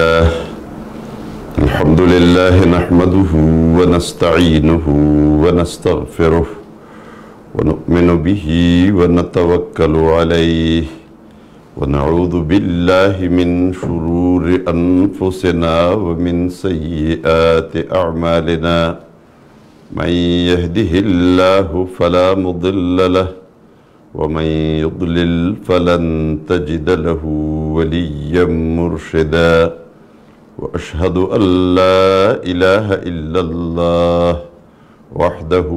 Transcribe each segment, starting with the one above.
لله الحمد لله نحمده ونستعينه ونستغفره ونؤمن به ونتوكل عليه ونعوذ بالله من شرور أنفسنا ومن سيئات أعمالنا من يهده الله فلا مضل له ومن يضلل فلن تجد له وليا مرشدا وأشهد أن لا إله إلا الله وحده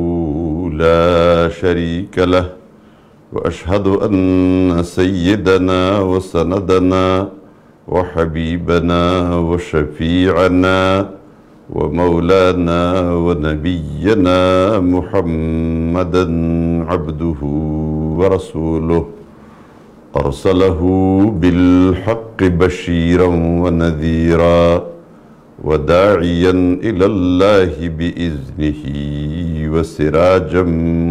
لا شريك له وأشهد أن سيدنا وسندنا وحبيبنا وشفيعنا ومولانا ونبينا محمدا عبده ورسوله أرسله بالحق بشيرا ونذيرا وداعيا إلى الله بإذنه وسراجا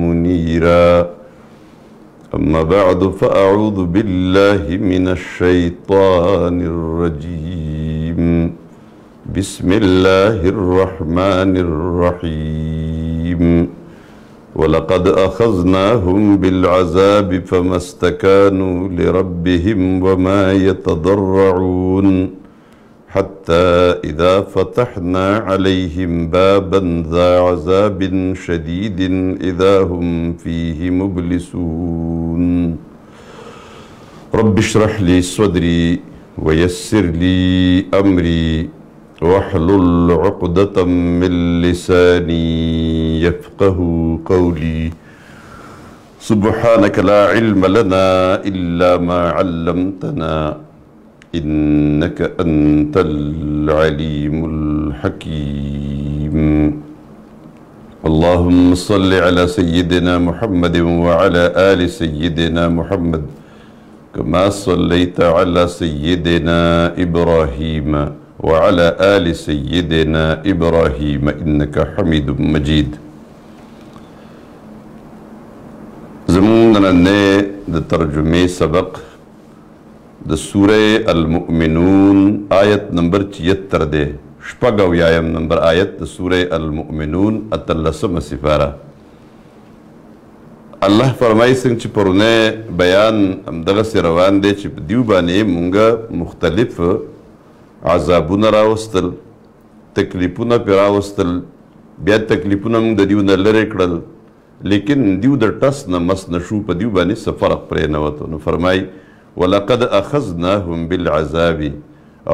منيرا أما بعد فأعوذ بالله من الشيطان الرجيم بسم الله الرحمن الرحيم ولقد أخذناهم بالعذاب فما استكانوا لربهم وما يتضرعون حتى إذا فتحنا عليهم بابا ذا عذاب شديد إذا هم فيه مبلسون رب اشرح لي صدري ويسر لي أمري واحلل عقدة من لساني يفقه قولي سبحانك لا علم لنا إلا ما علمتنا إنك أنت العليم الحكيم اللهم صل على سيدنا محمد وعلى آل سيدنا محمد كما صليت على سيدنا إبراهيم وعلى آل سيدنا إبراهيم إنك حميد مجيد نننه د ترجمه سبق د سوره المؤمنون آیت نمبر 76 ده شپږو یایم نمبر آیت د سوره المؤمنون اتلسم سفاره الله فرمایي څنګه چې پرونه بیان همدغه سره روان دي چې دیو باندې مونږه مختلف عذابونه راوستل تکلیفونه پیراوستل بیا تکلیفونه موږ د دیو نه لرې کړل لیکن دیو د ټس نه مس نشو په دیو باندې سفر پرې نه وته نو فرمای ولقد اخذناهم بالعذاب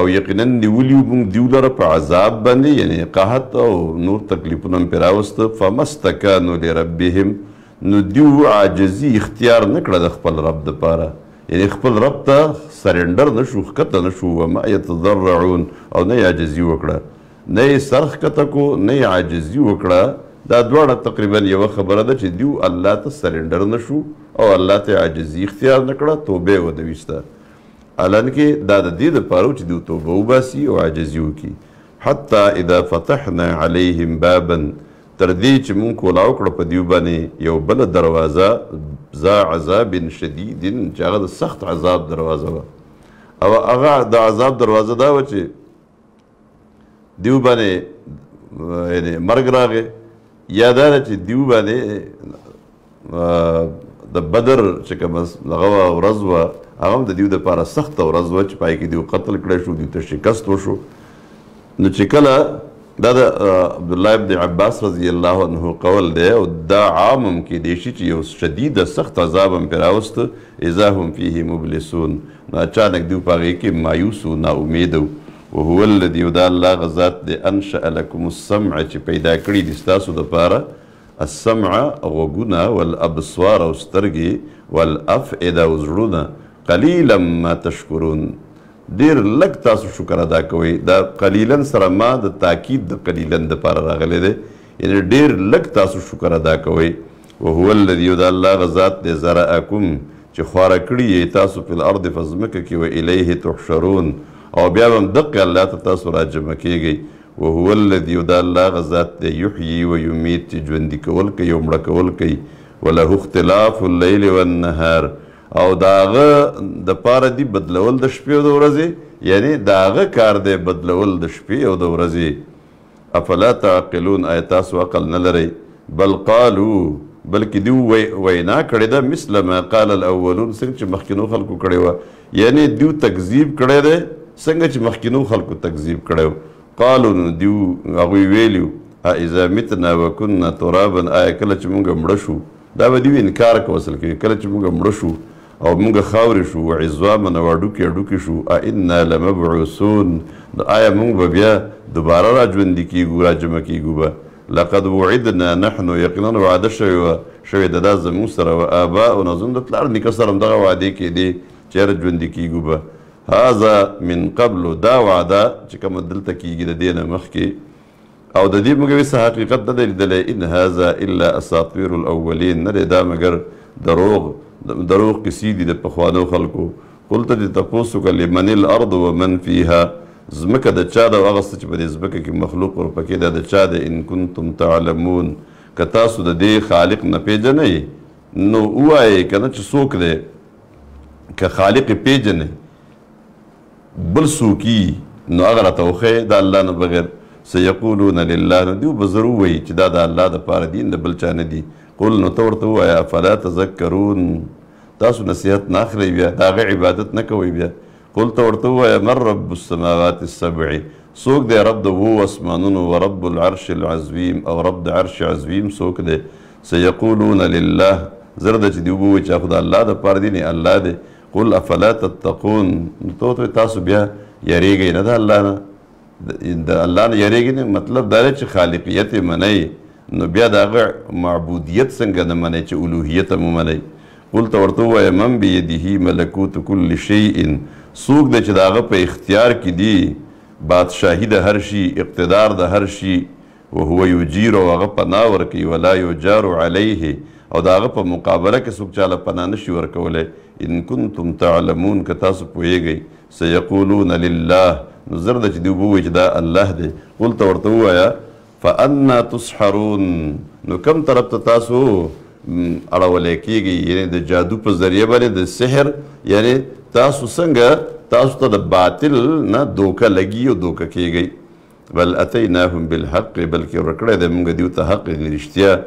او یقینا نیولیو موږ دیو لره په عذاب باندې یعنی قحط او نور تکلیفونه پر راوست فمستکانو لربهم نو دیو عاجزی اختیار نکړه د خپل رب د پاره یعنی خپل رب ته سرندر نشو خکته نشو و ما یتضرعون او نه عاجزی وکړه نه سرخ کته کو نه عاجزی وکړه دا دواړه تقریبا یو خبره ده چې دیو الله ته سرندر نشو او الله ته عاجزي اختیار نکړه توبه و د وستا الان کې دا د دې لپاره چې دیو توبه وباسي او عاجزي وکړي حتی اذا فتحنا عليهم بابا تر دې چې مونږ کولاو کړ په دیو باندې یو بل دروازه ذا عذاب شدید چې هغه د سخت عذاب دروازه وه او هغه د عذاب دروازه دا و چې دیو باندې یعنی مرګ راغی یا دا چې دیو باندې د بدر چې کوم هغه ورځ وه هغه هم د دیو دپاره سخته ورځ وه چې پای کې دیو قتل کړی شو دیو ته شکست وشو نو چې کله دا د عبدالله ابن عباس رضی الله عنه قول دی او دا عام هم کیدای شي چې یو شدیده سخت عذاب هم پرې راوست اذا هم فیه مبلسون نو اچانک دیو په هغې کې مایوس و ناامیده و وهو الذي دا الله غزات دی انشأ لكم السمع چې پیدا کړی دي ستاسو دپاره السمع غوږونه والابصوار او سترګې والافئده او زړونه قلیلا ما تشکرون ډېر لږ تاسو شکر ادا کوئ دا قلیلا سره ما د تاکید د قلیلا دپاره راغلی دی یعنې ډېر لږ تاسو شکر ادا کوئ وهو الذي دا الله غزات دی زرعکم چې خواره کړي یې تاسو په الارض په ځمکه کې و الیه تحشرون او بیا به هم دقې الله ته تاسو راجمع کیږئ وهو الذي دا الله هغه ذات دی یحیي و یمیت چې ژوندي کول کوي او مړه کول کوي وله اختلاف اللیل والنهار او داغه د پاره دی بدلول د شپې او د ورځې یعنی داغه کار دی بدلول د شپې او د ورځې افلا تعقلون آیا تاسو عقل نه لرئ بل قالو بلکې دی وینا کړې ده مثل ما قال الاولون څنګه چې مخکینو خلکو کړې وه یعنی دیو تکذیب کړی دی څنګه چې مخکینو خلکو تکذیب کړو قالو نو دیو هغه ویلیو اذا متنا وكنا ترابا آیا کله چې موږ مړ شو دا به دیو انکار کو اصل کې کله چې موږ مړ شو او موږ خاور شو عظاما وډوکی اډوکی شو ا انا لمبعوثون دا آیا موږ به بیا دوباره را ژوند کیږو را جمع کیږو به لقد وعدنا نحن یقینا وعده شوی شوی دا زموږ سره و آباؤنا زموږ د پلار نیکه سره هم دغه وعدې کېدې چیرې ژوند کیږو به هذا من قبل دا وعده چې کوم دلته کیږي د دینه مخکې او د دې موږ وسه حقیقت نه دی لیدلې ان هذا الا اساطير الاولين نه دا مګر دروغ دروغ کسی دي د پخوانو خلکو قلت دې تاسو کله من الارض ومن فيها زمکه د چا د هغه څه چې په دې زمکه کې مخلوق ور پکې د چا د ان کنتم تعلمون که تاسو د دې خالق نه پیژنئ نو وایي کنه چې څوک دی که خالق پیژنئ بل سوکی نو هغه راته وښیي د الله نه بغیر سیقولون لله نو دوی به ضرور وایي چې دا د الله دپاره دین د بل چا نه دي قل نو ته ورته ووایه فلا تذکرون تاسو نصیحت نه اخلئ بیا د هغه عبادت نه کوئ بیا قل ته ورته ووایه من رب السماوات السبع څوک دی رب د اوو اسمانونو و رب العرش العظیم او رب د عرش عظیم څوک دی سیقولون لله زرد چې دی وبو چې خدای الله د پاره دی نه الله دی قل افلا تتقون تو ته تاسو بیا یریږئ نه د الله نه د الله نه یریږئ نه مطلب دا چې خالقیت یې منئ نو بیا د هغه معبودیت څنګه نه منئ چې الوهیت هم منئ قل ته ورته ووایه من بیده ملکوت کل شیء څوک دی چې د هغه په اختیار کې دی بادشاهي د هر شي اقتدار د هر شي وهو یجیر او هغه پناه ورکوي ولا یجار علیه او داغه په مقابله کې څوک چاله پناه نشي ورکولای ان کنتم تعلمون که تاسو پوهیږئ سیقولون لله نو زر ده چې دوی ووایي چې دا الله دی قل ته ورته ووایه فانا تسحرون نو کم طرف ته تاسو اړولی کیږئ یعنی د جادو په ذریعه باندې د سحر یعنی تاسو څنګه تاسو ته د باطل نه دوکه لګي او دوکه کیږئ بل اتیناهم بالحق بلکې ورکړی دی موږ دیو ته حق رښتیا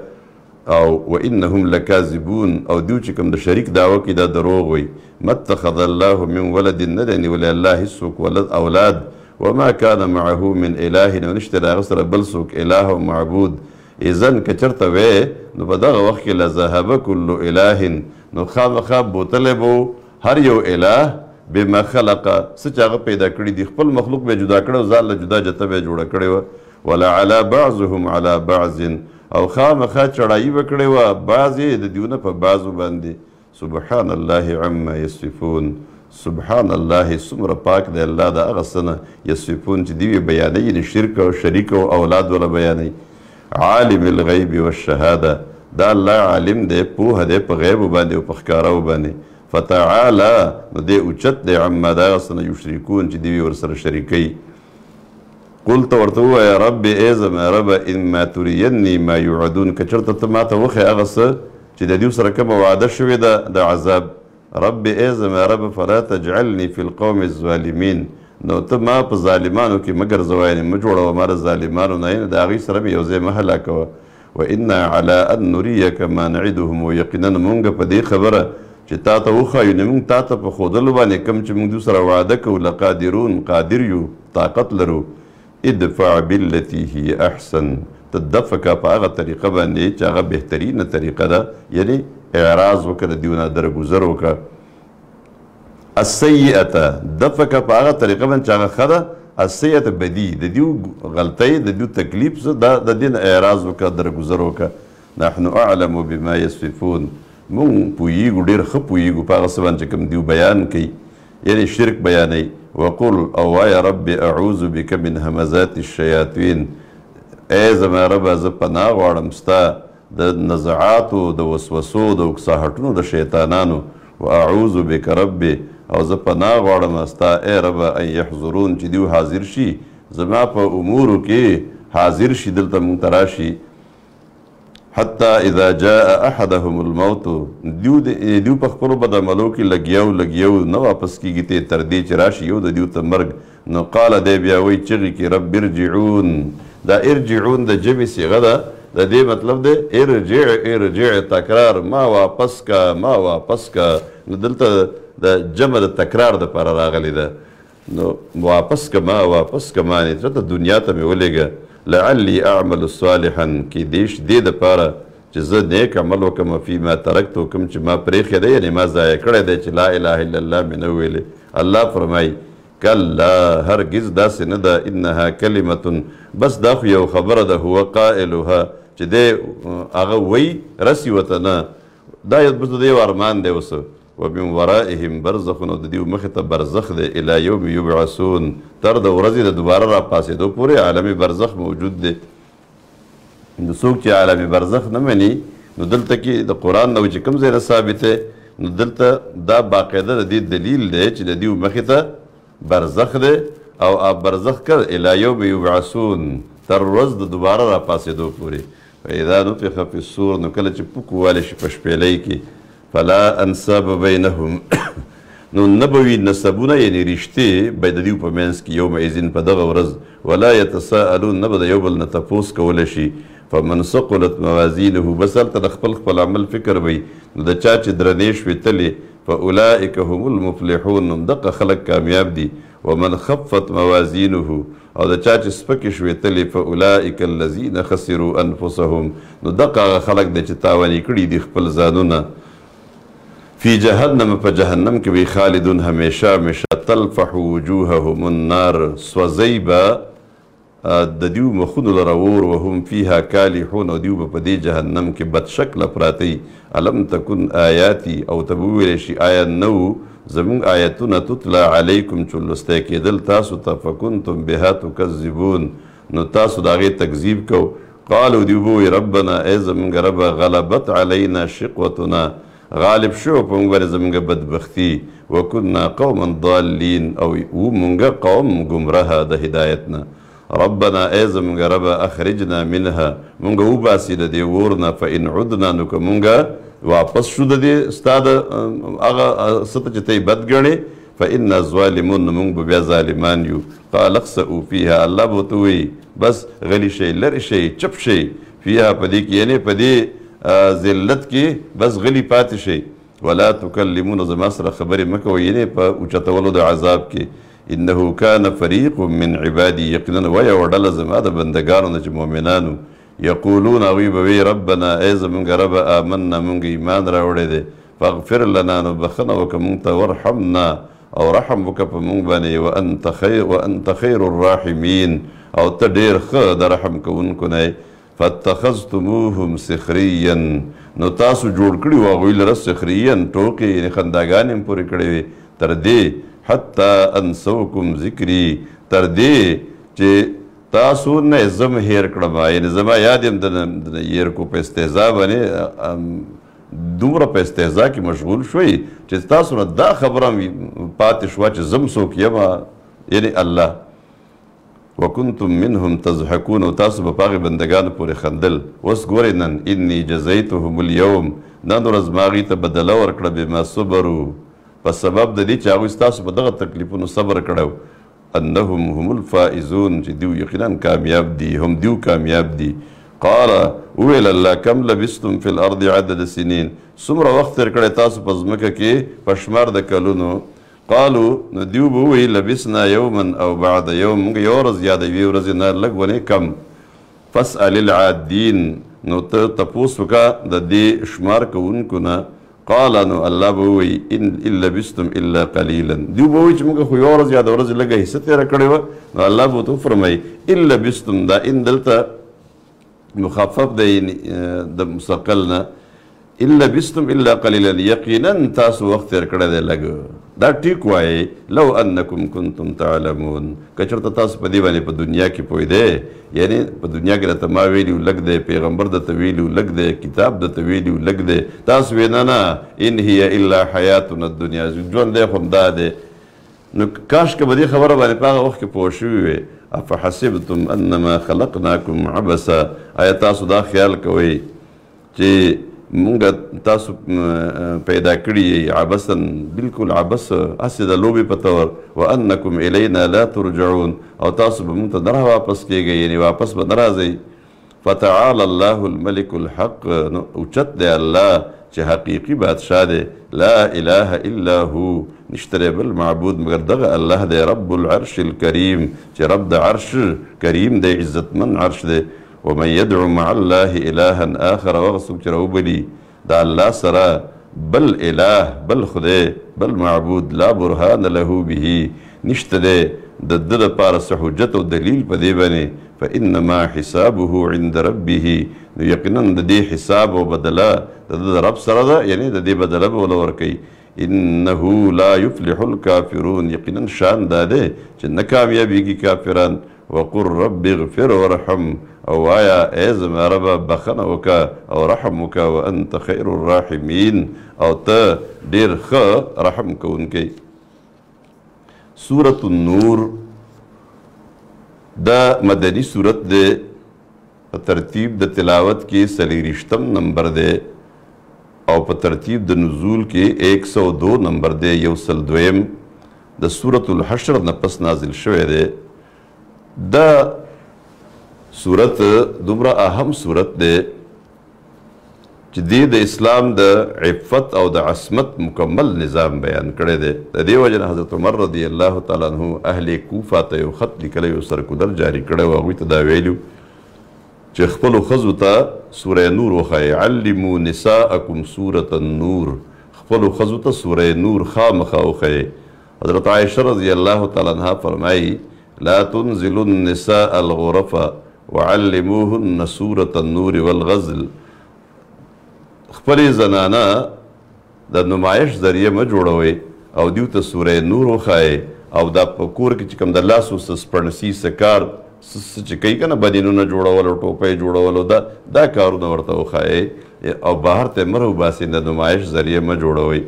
او وانهم لکاذبون او دیو چې کوم د شریک داوا کې دا دروغ وي متخذ الله من ولد ندن ولا الله سوک ولد اولاد وما كان معه من اله ونشته دا غسر بل سوک اله او معبود اذن کچرته وې نو په دغه وخت کې لذهب كل اله نو خامخا بوتلبو هر یو اله بما خلق سچاغه پیدا کړی دی خپل مخلوق به جدا کړو ځاله جدا جته به جوړ کړو ولا على بعضهم على بعض او خامخا چړایي وکړې وه بعضې د دیونه په بعضو باندې سبحان الله عما یصفون سبحان الله څومره پاک دی الله د هغه څه نه یصفون چې دوی بیانوي یعنې شرک او شریک او اولاد وله بیانوي عالم الغیب والشهاده دا الله عالم دی پوه دی په غیبو باندې او په ښکاره باندې فتعالی نو دی اوچت دی عما د هغه څه نه یشرکون چې دوی ورسره شریکوي قلت ورته ووایه رب ای زما ربه اما ترینی ما یوعدون که چېرته ته ما ته وښیې هغه څه چې د دوی سره کومه وعده شوې ده د عذاب رب ای زما ربه فلا تجعلني فی القوم الظالمین نو ته ما په ظالمانو کې مه ګرځوی نه مه جوړوه ما د ظالمانو نه نه د هغوی سره مې یو ځای مه هلاکوه وانا علی ان نریک ما نعدهم یقینا مونږ په دې خبره چې تا ته وښایو نو مونږ تا ته په ښودلو باندې کوم چې مونږ دوی سره وعده کوو لقادرون قادر یو طاقت لرو ادفع بالتي هي احسن ته دفع کا په هغه طریقه باندې چې هغه بهترینه طریقه ده یعنی اعراض وکړه دیونه درګذر وکړه السیئه دفع کا په هغه طریقه باندې چې هغه خده السیئه بدی د دې غلطۍ د دې تکلیف زه د دین اعراض وکړه درګذر وکړه نحن اعلم بما يصفون مون پویګو ډیر خپویګو په هغه سبان چې کوم دیو بیان کوي یعنی شرک بیانوي وقل او یا رب اعوذ بک من همزات الشیاطین ای زما رب ز پناه غواړم ستا د نزعات او د وسوسو د اکساحتونو د شیطانانو واعوذ بک رب او ز پناه غواړم ستا ای رب ان يحضرون چې دیو حاضر شي زما په امور کې حاضر شي دلته مونږ تراشي حتی اذا جاء احدهم الموت دیو دیو په خپل بد عملو کې لګیاو لګیاو نه واپس کیږي ته تر دې چې راشي یو د دیو ته مرګ نو قال دی بیا وی چغي کې رب ارجعون دا ارجعون د جبه صيغه ده د دې مطلب دی ارجع ارجع تکرار ما واپس کا ما واپس کا نو دلته د جمع د تکرار د پر راغلی ده نو واپس کا ما واپس کا معنی ته دنیا ته مې ولېګه لعلی اعمل صالحا کې دیش دې د پاره چې زه نیک عمل وکم فی ما ترکت وکم چې ما پرېښې دی یعنی ما ضایع کړی دی چې لا اله الا الله مې نه ویلې الله فرمایي کلا هرگز داسې نه ده انها کلمتون بس دا خو یو خبره ده هو قائلها چې دی هغه وی رسی وته نه دا یو بس د یو ارمان دی اوسه و من ورائهم برزخ نو د دې مخ ته برزخ دی الی یوم یبعثون تر د ورځې د دوباره را پاسېدو پورې عالم برزخ موجود دی نو څوک چې عالم برزخ نه مني نو دلته کې د قرآن نو چې کوم ځای ثابته نو دلته دا باقاعده د دې دلیل دی چې د دې مخ ته برزخ دی او اب برزخ کر الی یوم یبعثون تر ورځ د دوباره را پاسېدو پورې فاذا نفخ فی الصور نو کله چې پوکواله شي په شپېلۍ کې فلا انساب بینهم نو نبوي نسبونه یعنی رشته به د دیو په منس کې یوم اذن په دغه ورځ ولا يتساءلون نبد یو بل نه تپوس کول شي فمن ثقلت موازینه بسل ته خپل خپل عمل فکر وي نو د چا چې درنې شوې تلې فاولئک هم المفلحون دغه خلک کامیاب دي ومن خفت موازینه او د چا چې سپکې شوې تلې فاولئک الذین خسروا انفسهم نو دغه خلک د چې تاوانې کړي دي خپل ځانونه فی جهنم په جهنم کې وی خالدون همیشه همیشه تلفح وجوههم النار سوزیبا د دیو مخونو لرور او هم فیها کالحون او دیو په دې جهنم کې بد شکل پراتی الم تکن آیاتی او تبویل شی آیا نو زمون آیتونه تطلع علیکم چلسته کېدل تاسو ته فکنتم بها تکذبون نو تاسو داغه تکذیب کو قالو دیو ربنا ای زمون غلبت علینا شقوتنا غالب شو په موږ باندې زموږ بدبختی وکنا قوما ضالین او و موږ قوم گمراه د هدایت نه ربنا ای زموږ رب اخرجنا منها موږ وباسي د دې اور نه فان عدنا نو که موږ واپس شو د دې استاد هغه ست چې ته بد ګڼې فإنا ظالمون موږ به بیا ظالمان یو قال اخسئوا فيها الله بوتوي بس غلی شي لر شي چپ شي فيها پدې کې یعنی پدې ذلت کې بس غلی پاتې شي ولا تکلمون زما سره خبرې مه کوئ یعنې په اوچتولو د عذاب کې انه کان فریق من عبادي یقینا ویه یوه ډله زما د بندګانو نه چې مؤمنانو یقولون هغوی به وی ربنا ای زمونږ ربه آمنا مونږ ایمان راوړی دی فاغفر لنا نو بخنه وکړه مونږ ته وارحمنا او رحم وکړه په مونږ باندې وانت خیر وانت خیر الراحمین او ته ډیر ښه د رحم کوونکو نه فتخذتموهم سخريا نو تاسو جوړ کړی و غوی لره سخريا ټوکې یعنی خنداګانې هم پورې کړې وې تر دې حتی انسوکم ذکري تر دې چې تاسو نه زم هیر کړم یعنی زما یاد هم د هیر کو په استهزاء باندې دومره په استهزاء کې مشغول شوي چې تاسو نه دا خبره پاتې شوه چې زم څوک یم یعنی الله وکنتم منهم تضحکون او تاسو په هغې بندګانو پورې خندل اوس ګورئ نن انی جزیتهم اليوم نن ورځ ما هغوی ته بدله ورکړه بما صبرو په سبب د دې چې هغوی ستاسو په دغه تکلیفونو صبر کړی انهم هم الفائزون چې دیو یقینا کامیاب دي هم دیو کامیاب دي قال ویل الله کم لبستم فی الارض عدد سنین څومره وخت تیر کړی تاسو په ځمکه کې په شمار د کلونو قالو نو دیو به وی لبسنا یوما او بعد یوم موږ یو ورځ یا د یوې ورځې نه لږ ونې کم فاسأل العادین نو ته تپوس وکړه د دې شمار کوونکو نه قال نو الله به وی ان الا بستم الا قليلا دیو به وی چې موږ خو یو ورځ یا د ورځې لږه حصه تېره کړې وه نو الله به تو فرمایي الا بستم دا ان دلته مخفف دی د مسقل نه الا بستم الا قليلا یقینا تاسو وخت تېر کړی دی لږ دا ټیک وای لو انکم کنتم تعلمون کچرته تاسو په دې باندې په دنیا کې پوي دی یعنی په دنیا کې ته ما ویلو لګ دی پیغمبر د ته ویلو لګ دی کتاب د ته ویلو لګ دی تاسو وینا نه ان هي الا حیاتنا الدنیا ژوند دی خو دا دی نو کاش که بدی خبره باندې پاغه وخت کې پوه شوي وي افحسبتم انما خلقناکم عبثا آیا تاسو دا خیال کوئ چې مونږ تاسو پیدا کړی عبسن بالکل عبس اسې د لوبې په تور وانکم الینا لا ترجعون او تاسو به مونږ ته نه واپس کیږئ یعنی واپس به نه راځئ فتعال الله الملک الحق اوچت دی الله چې حقیقي بادشاه دی لا اله الا هو نشتره بل معبود مگر دغه الله دی رب العرش الكریم چې رب د عرش کریم دی عزتمن عرش دی ومن يدعو مع الله إلها آخر وغسوك روبلي دا الله سره بل اله بل خدای بل معبود لا برهان له به نشته دی د د لپاره څه حجت او دلیل په دی باندې فانما حسابه عند ربه نو یقینا د دې حساب او بدله د د رب سره ده یعنی د دې بدله به ول ورکي انه لا يفلح الكافرون یقینا شان دا دی چې نه کامیابیږي کافران وقل رب اغفر ورحم او وایا ای زما رب بخنه وکا او رحم وکا وانت خیر الراحمین او ته ډیر ښه رحم کوونکی سورة النور دا مدنی سورت دی په ترتیب د تلاوت کې سلیرشتم نمبر دی او په ترتیب د نزول کې 102 نمبر دی یو سل دویم د سورة الحشر نه پس نازل شوی دی دا صورت دومره اهم صورت دی چې دی د اسلام د عفت او د عصمت مکمل نظام بیان کړی دی د دې وجه نه حضرت عمر رضی الله تعالی عنه اهل کوفه ته یو خط لیکلی یو سرکودر جاری کړی و هغوی ته دا ویلي چې خپلو ښځو ته سوره نور وښایي علمو نساءکم سورة النور خپلو ښځو ته سوره نور خامخا وښایي حضرت عایشه رضی الله تعالی عنها فرمایي لا تنزلوا النساء الغرف وعلموهن سورة النور والغزل خپل زنانا د نمایش ذریعہ م جوړوي او دیو ته سورې نور وخای او دا په کور کې چې کوم د لاسو سپړنسی سکار چې کوي کنه بدینونه جوړول او ټوپې جوړول دا دا کارونه ورته وخای او بهر ته مرو باسي د نمایش ذریعہ م جوړوي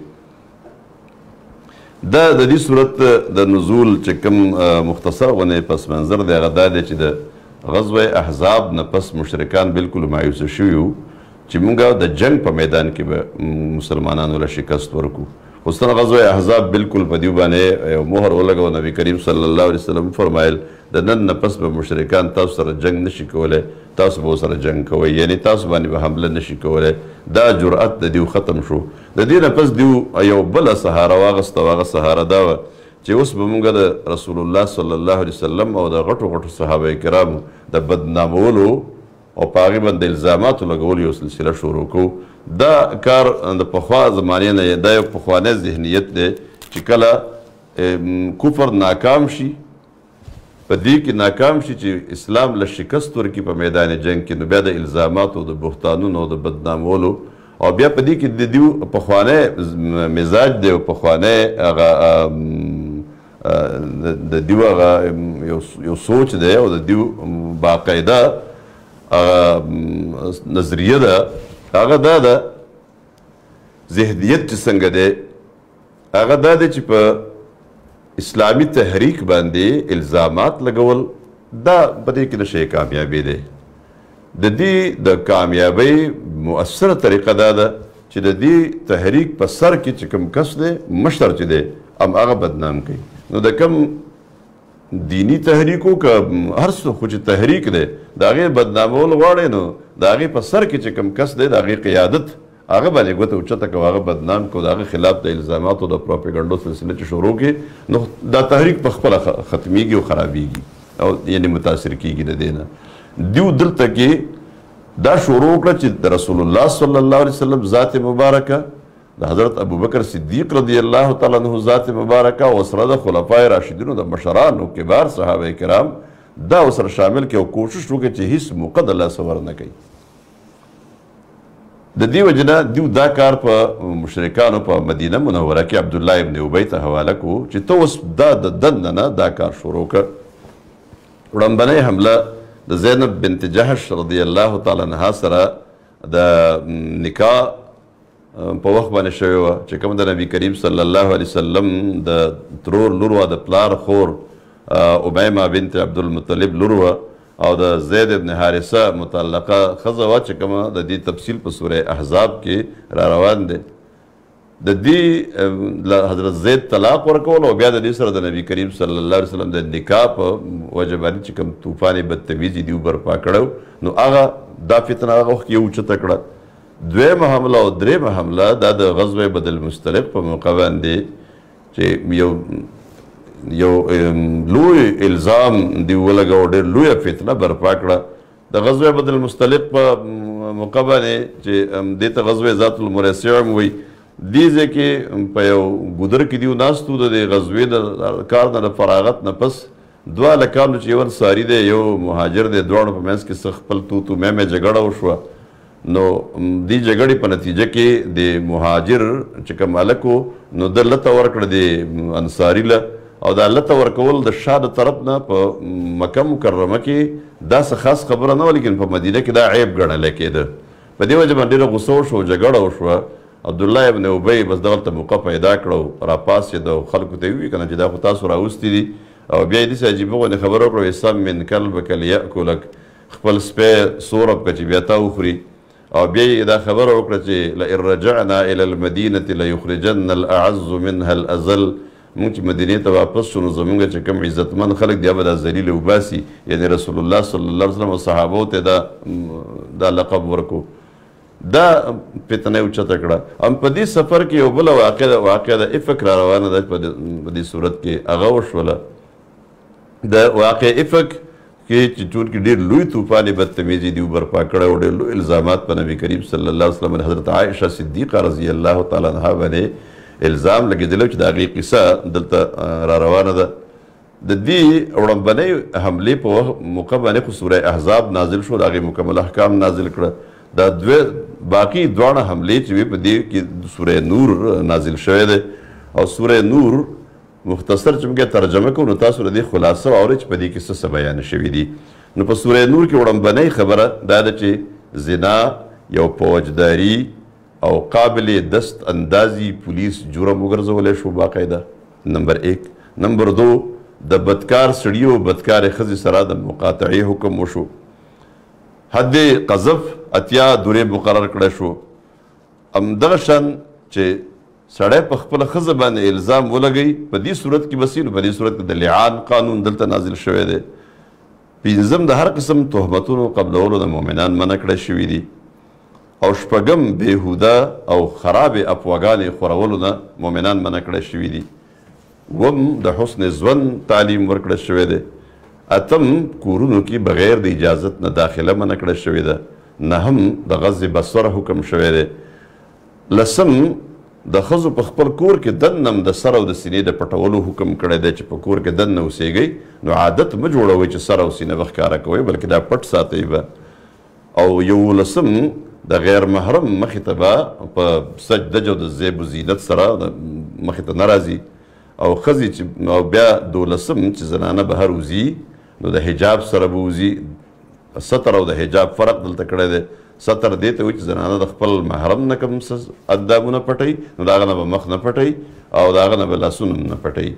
دا د دې صورت د نزول چې کوم مختصر غونې پس منظر دی هغه دا دی چې د غزوه احزاب نه پس مشرکان بالکل مایوس شوي چې موږ د جنگ په میدان کې به مسلمانانو له شکست ورکو حسن غزو احزاب بالکل په دې باندې مهر ولګو نبی کریم صلی الله علیه وسلم فرمایل د نن نه پس به مشرکان تاسو سره جنگ نشي کولای تاسو به سره جنگ کوئ یعنی تاسو باندې به حمله نشي کولای دا جرأت د دیو ختم شو د دې نه پس دیو یو بل سهاره واغسته واغه سهاره دا چې اوس به موږ د رسول الله صلی الله علیه وسلم او د غټو غټو صحابه کرامو د بدنامولو او پاغي باندې الزامات لګول یو سلسله شروع کوو دا کار د پخوا زمانه نه دا یو پخوانی ذهنیت دی چې کله کفر ناکام شي په دې کې ناکام شي چې اسلام له شکست ورکی په میدان جنگ کې نو بیا د الزاماتو د بهتانونو د بدنامولو او بیا په دې کې د دیو پخوانی مزاج دی او پخوانی هغه د دیو هغه یو سوچ دی او د دیو باقاعده نظریه ده هغه دا ده ذهنیت چې څنګه دی هغه دا دی چې په اسلامي تحریک باندې الزامات لګول دا په دې کې د شی کامیابی دی د دې د کامیابۍ مؤثره طریقه دا ده چې د دې تحریک په سر کې چې کوم کس دی مشر چې دی ام هغه بدنام کوي نو د کم دینی تحریکو که هر څه خو چې تحریک دی د هغې بدنامول غواړې نو د هغې په سر کې چې کوم کس دی د هغې قیادت هغه باندې ګوته اوچته کو هغه بدنام کو د هغه خلاف د الزاماتو د پروپاګانډو سلسله چې شروع کې نو دا تحریک په خپله ختمیږي او خرابیږي او یعنی متاثر کیږي د دې نه دیو دلته کې دا شروع کړه چې رسول الله صلی الله علیه وسلم ذات مبارکه د حضرت ابوبکر صدیق رضی الله تعالی عنہ ذات مبارکه او سره د خلفای راشدینو د مشرانو کبار صحابه کرام دا سره شامل کې او کوشش وکړي چې هیڅ موقع د لاس ور نه کوي د دیو جنا دیو دا کار په مشرکانو په مدینه منوره کې عبد الله ابن ابی ته حواله کو چې تو اوس دا د دن نه دا کار شروع کړ وړاندې حمله د زینب بنت جحش رضی الله تعالی عنها سره د نکاح په وخت باندې شوی و چې کوم د نبی کریم صلی الله علیه وسلم د ترور لور و د پلار خور ابیمه بنت عبد المطلب لور و او د زید ابن حارثه متعلقه خزه و چې کوم د دې تفصیل په سوره احزاب کې را روان دي د دې حضرت زید طلاق ورکول او بیا د دې سره د نبی کریم صلی الله علیه وسلم د نکاح په وجبانی چې کوم طوفان بدتمیزي دی برپا کړو نو هغه دا فتنه هغه وخت یو چته کړه دویم حمله او دریم حمله دا د غزوه بدل مستلق په موقع باندې چې یو یو لوی الزام دی ولګو ډېر لوی فتنه برپا کړه د غزوه بدل مستلق په موقع باندې چې د ته غزوه ذات المرسعم وي دې ځکه په یو ګدر کې دیو ناستو د غزوه د کار د فراغت نه پس دوا لکانو چې ور ساری دی یو مهاجر دی دوړو په منځ کې سخپل تو تو مې مې جګړه وشوه نو دی جګړې په نتیجه کې د مهاجر چې کوم الکو نو د لته ورکړه د انصاری له او د لته ورکول د شاده طرف نه په مکه مکرمه کې دا څه خاص خبره نه ولیکن په مدینه کې دا عیب ګڼل کېده په دې وجه باندې غوسه شو جګړه وشوه عبد الله ابن ابي بس دغلته موقع پیدا کړو را پاسې د خلکو ته وی کنه چې دا خو تاسو راوستي دي او بیا دې څه عجیب غو خبرو کړو اسلام من کلب کل یاکلک خپل سپه سورب کچ بیا تا وخوري او بیا دا خبره وکړه چې لئن رجعنا الى المدینه ليخرجن الاعز منها الاذل موږ چې مدینې ته واپس شو نو زموږ چې کوم عزتمن خلک دی به دا ذلیل وباسي یعنی رسول الله صلی الله علیه وسلم او صحابو ته دا دا لقب ورکو دا فتنه اوچته کړه ام په دې سفر کې یو بل واقع واقع د افک را روانه ده په دې صورت کې هغه وشوله د واقع افک کې چې چون کې ډېر لوی طوفان بدتمیزي دی برپا کړه او ډېر لوی الزامات په نبی کریم صلی الله علیه وسلم حضرت عائشه صدیقه رضی الله تعالی عنها باندې الزام لګېدل چې دا غي قصه دلته را روانه ده د دې وړاندې حمله په موقع باندې خو سوره احزاب نازل شو دا غي مکمل احکام نازل کړه دا دوه باقی دوه حمله چې په دې کې سوره نور نازل شوه ده او سوره نور مختصر چې موږ ترجمه کوو نو تاسو د دې خلاصه اورئ چې په دې کې څه بیان شوي دي نو په سوره نور کې وړاندې خبره دا ده چې زنا یو پوجداري او قابل دست اندازی پولیس جرم وګرځولې شو باقاعده نمبر 1 نمبر 2 د بدکار سړی او بدکار خزي سره د مقاطعي حکم وشو حد قذف اتیا دوره مقرر کړه شو ام دغشن چې سړی په خپل خزه باندې الزام ولګي په دې صورت کې بسیر په دې صورت کې د لعان قانون دلته نازل شوی دی پنځم د هر قسم تهمتونو قبلولو د مؤمنان منع کړی شوي دي او شپږم بېهوده او خرابې افواګانې خورولو نه مؤمنان منع کړی شوي دي وم د حسن ژوند تعلیم ورکړی شوی دی اتم کورونو کې بغیر د اجازت نه داخله منع کړی شوې ده نهم د غزې بسوره حکم شوی دی لسم د خزو په خپل کور کې دنم د سر او د سینې د پټولو حکم کړی دی چې په کور کې دنه اوسېږئ نو عادت مه جوړوئ چې سر او سینه به ښکاره کوئ بلکې دا پټ ساتئ به او یولسم د غیر محرم مخې ته به په سجده جو د زیب و زینت سره مخې ته نه راځي او ښځې چې او بیا دولسم چې زنانه بهر وځي نو د حجاب سره به وځي ستر او د حجاب فرق دلته کړی دی ستر دې ته وي چې زنانه د خپل محرم نه کوم ادابونه پټوي نو د هغه نه به مخ نه پټوي او د هغه نه به لاسونه نه پټوي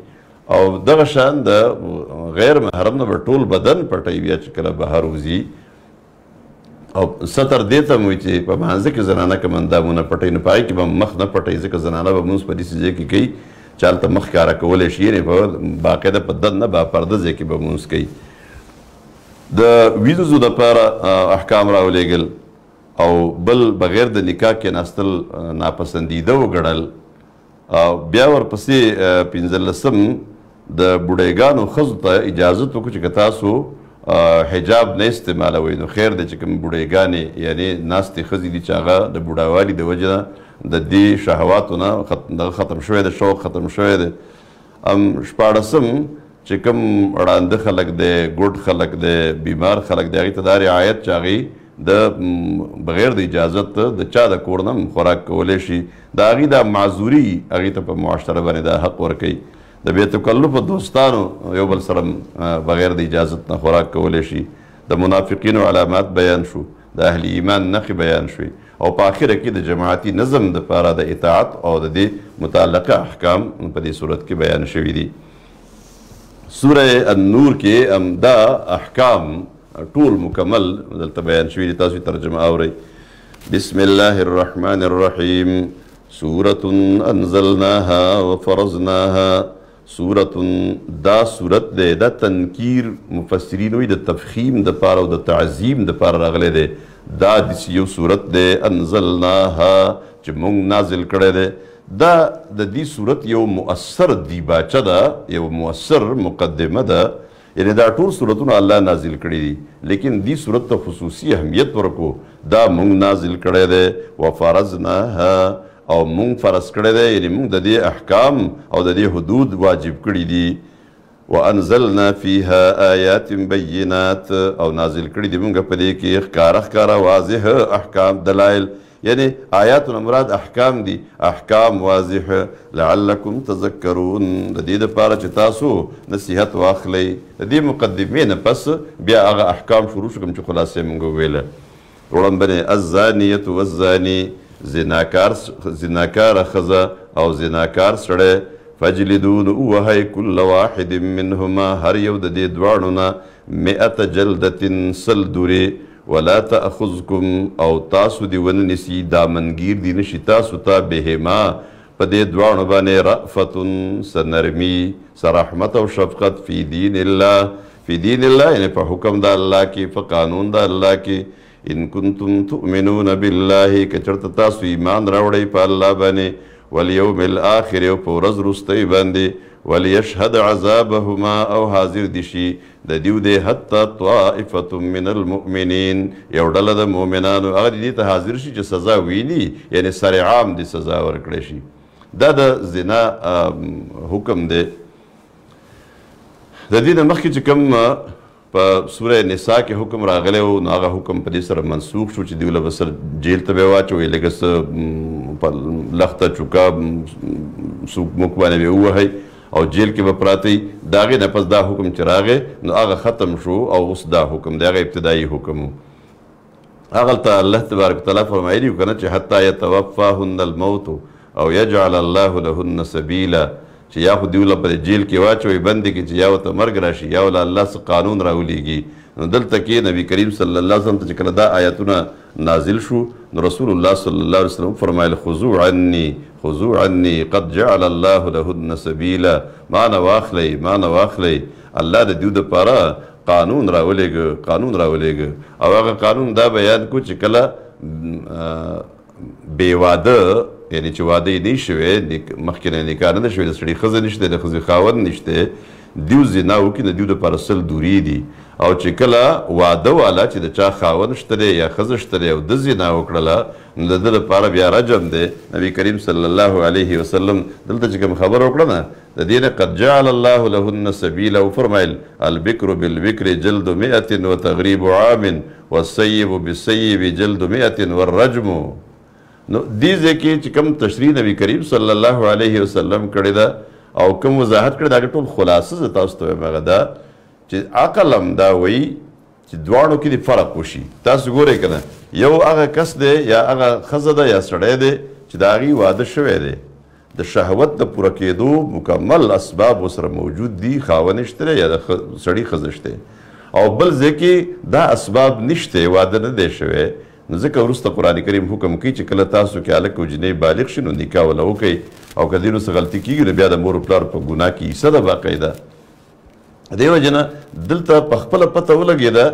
او دغه شان د غیر محرم نه ټول بدن پټي بیا چې کله بهر وزي او ستر دې ته مو چې په مانځ کې زنانه کمندامونه پټي نه پای کې به مخ نه پټي ځکه زنانه به موږ په دې سيځه کې کوي چالت مخ کارا کولې شي نه په باقاعده په دد نه با پرده ځکه به موږ کوي د ویزو د لپاره احکام راولېګل او بل بغیر د نکاح کې ناستل ناپسندیده وګڼل او بیا ورپسې پنځلسم د بډایګانو ښځو ته اجازه ورکړو چې تاسو حجاب نه استعمالوئ نو خیر دی چې کوم بډایګانې یعنی ناستې ښځې دي چې هغه د بوډاوالي د وجې نه د دې شهواتو نه ختم شوی دی شوق ختم شوی دی ام شپاړسم چې کوم ړانده خلک دی ګوډ خلک دی بیمار خلک دی هغې ته دا رعایت چې هغې د بغیر د اجازت د چا د کور نه خوراک کولای شي دا هغې دا معذوري هغې ته په معاشره باندې دا حق ورکوي د بې تکلفو دوستانو یو بل سره بغیر د اجازت نه خوراک کولای شي د منافقینو علامات بیان شو د اهل ایمان نښې بیان شوې او په آخره کې د جماعتي نظم د پاره د اطاعت او د دې متعلقه احکام په دې صورت کې بیان شوي دي سوره النور کې هم دا احکام ټول مکمل دلته بیان شوی دی تاسو ترجمه اورئ بسم الله الرحمن الرحیم سورة انزلناها وفرزناها سورة دا سورت ده دا تنکیر مفسرین وی د تفخیم د پاره او د تعظیم د پاره راغلی دی دا د یو سورت ده انزلناها چې موږ نازل کړی دی دا د دې صورت یو مؤثر دیباچه ده یو مؤثر مقدمه ده یعنی دا ټول صورتونه الله نازل کړي دي لیکن دې صورت ته خصوصي اهمیت ورکو دا مونږ نازل کړي دي وفرضناها او مونږ فرض کړي دي یعنی مونږ د دې احکام او د دې حدود واجب کړي دي وانزلنا فيها آیات بینات او نازل کړي دي مونږ په دې کې ښکارا ښکارا واضح احکام دلایل یعنی آیاتونه مراد احکام دي احکام واضح لعلکم تذکرون د دې لپاره چې تاسو نصیحت واخلئ د دې مقدمې نه پس بیا هغه احکام شروع شو کوم چې خلاصې موږ ویله وړاندې الزانیة والزانی زناکار زناکار خزه او زناکار سړی فجلدون وهي كل واحد منهما هر یو د دې دواړو نه مئة جلدة سل دوری ولا تاخذکم او تاسو دی ون نسی دامنگیر دی نشی تاسو ته بهما په دې دواړو باندې رأفتن سنرمی سرحمت او شفقت فی دین الله فی دین الله یعنی په حکم د الله کې په قانون د الله کې ان کنتم تؤمنون بالله کچرت تاسو ایمان راوړی په الله باندې والیوم الاخر او په ورځ وروستۍ باندې وليشهد عذابهما او حاضر دي شي د دیو دی حتا طائفه من المؤمنین یو ډله د مؤمنانو هغه دې ته حاضر شي چې سزا ویني یعنی سره عام دې سزا ورکړي شي دا د زنا حکم دی د دې مخکې چې کوم په سوره نساء کې حکم راغلی او نو هغه حکم په دې سره منسوخ شو چې دی له بسر جیل ته به واچوي لکه په لخته چوکا سوق مکوانه به وهي او جیل کې به پراته داغه نه پس دا حکم چې راغې نو هغه ختم شو او اوس دا حکم دی هغه ابتدایي حکم هغه ته الله تبارک تعالی فرمایلی کنه چې حتا يتوفاهن الموت او يجعل الله لهن سبيلا چې یا خو دیوله پر جیل کې واچوي بند کې چې یا وته مرګ راشي یا ول الله سره قانون راولېږي نو دلته کې نبی کریم صلی الله علیه وسلم ته کله دا آیاتونه نازل شو نو رسول الله صلی الله علیه وسلم فرمایل خذو عني خذو عني قد جعل الله لهن سبیلا ما نه واخلی ما نه واخلی الله د دوی دپاره قانون راولېږه قانون راولېږه او هغه قانون دا بیان کو چې کله بې واده یعنی چې واده یې نه شوی مخکې نه نکاح نه ده شوی د سړي ښځه نشته د ښځې خاوند نشته دیو زنا وکړي د دیو دپاره سل دورې دي او چې کله واده والا چې د چا خاوند شته یا ښځه شته او د زنا وکړله نو د ده دپاره بیا رجم دی نبي کریم صلی الله علیه وسلم دلته چې کوم خبره وکړه نه د دې نه قد جعل الله لهن سبیلا وفرمیل البکر بالبکر جلد مئة وتغریب عام والسیب بالسیب جلد مئة والرجم نو دې ځای کې چې کوم تشریح نبي کریم صلی الله علیه وسلم کړې ده او کوم وضاحت کړی دا ټول خلاصه زه تاسو ته وایم دا چې عقل هم دا وایي چې دواړو کې د فرق وشي تاسو ګورئ کنه یو هغه کس دی یا هغه ښځه ده یا سړی دی چې د هغې واده شوی دی د شهوت د پوره کېدو مکمل اسباب ورسره موجود دي خاوند شته یا د سړي ښځه شته او بل ځای کې دا اسباب نشته واده نه دی شوی نو ځکه وروسته قرآن کریم حکم کوي چې کله تاسو کې هلک کوجنۍ بالغ شي نو نکاح ورله وکئ او که دې نه غلطي کیږي نو بیا د مور پلار په ګناه کې حصه ده باقاعده دې وجه نه دلته په خپله پته ولګېده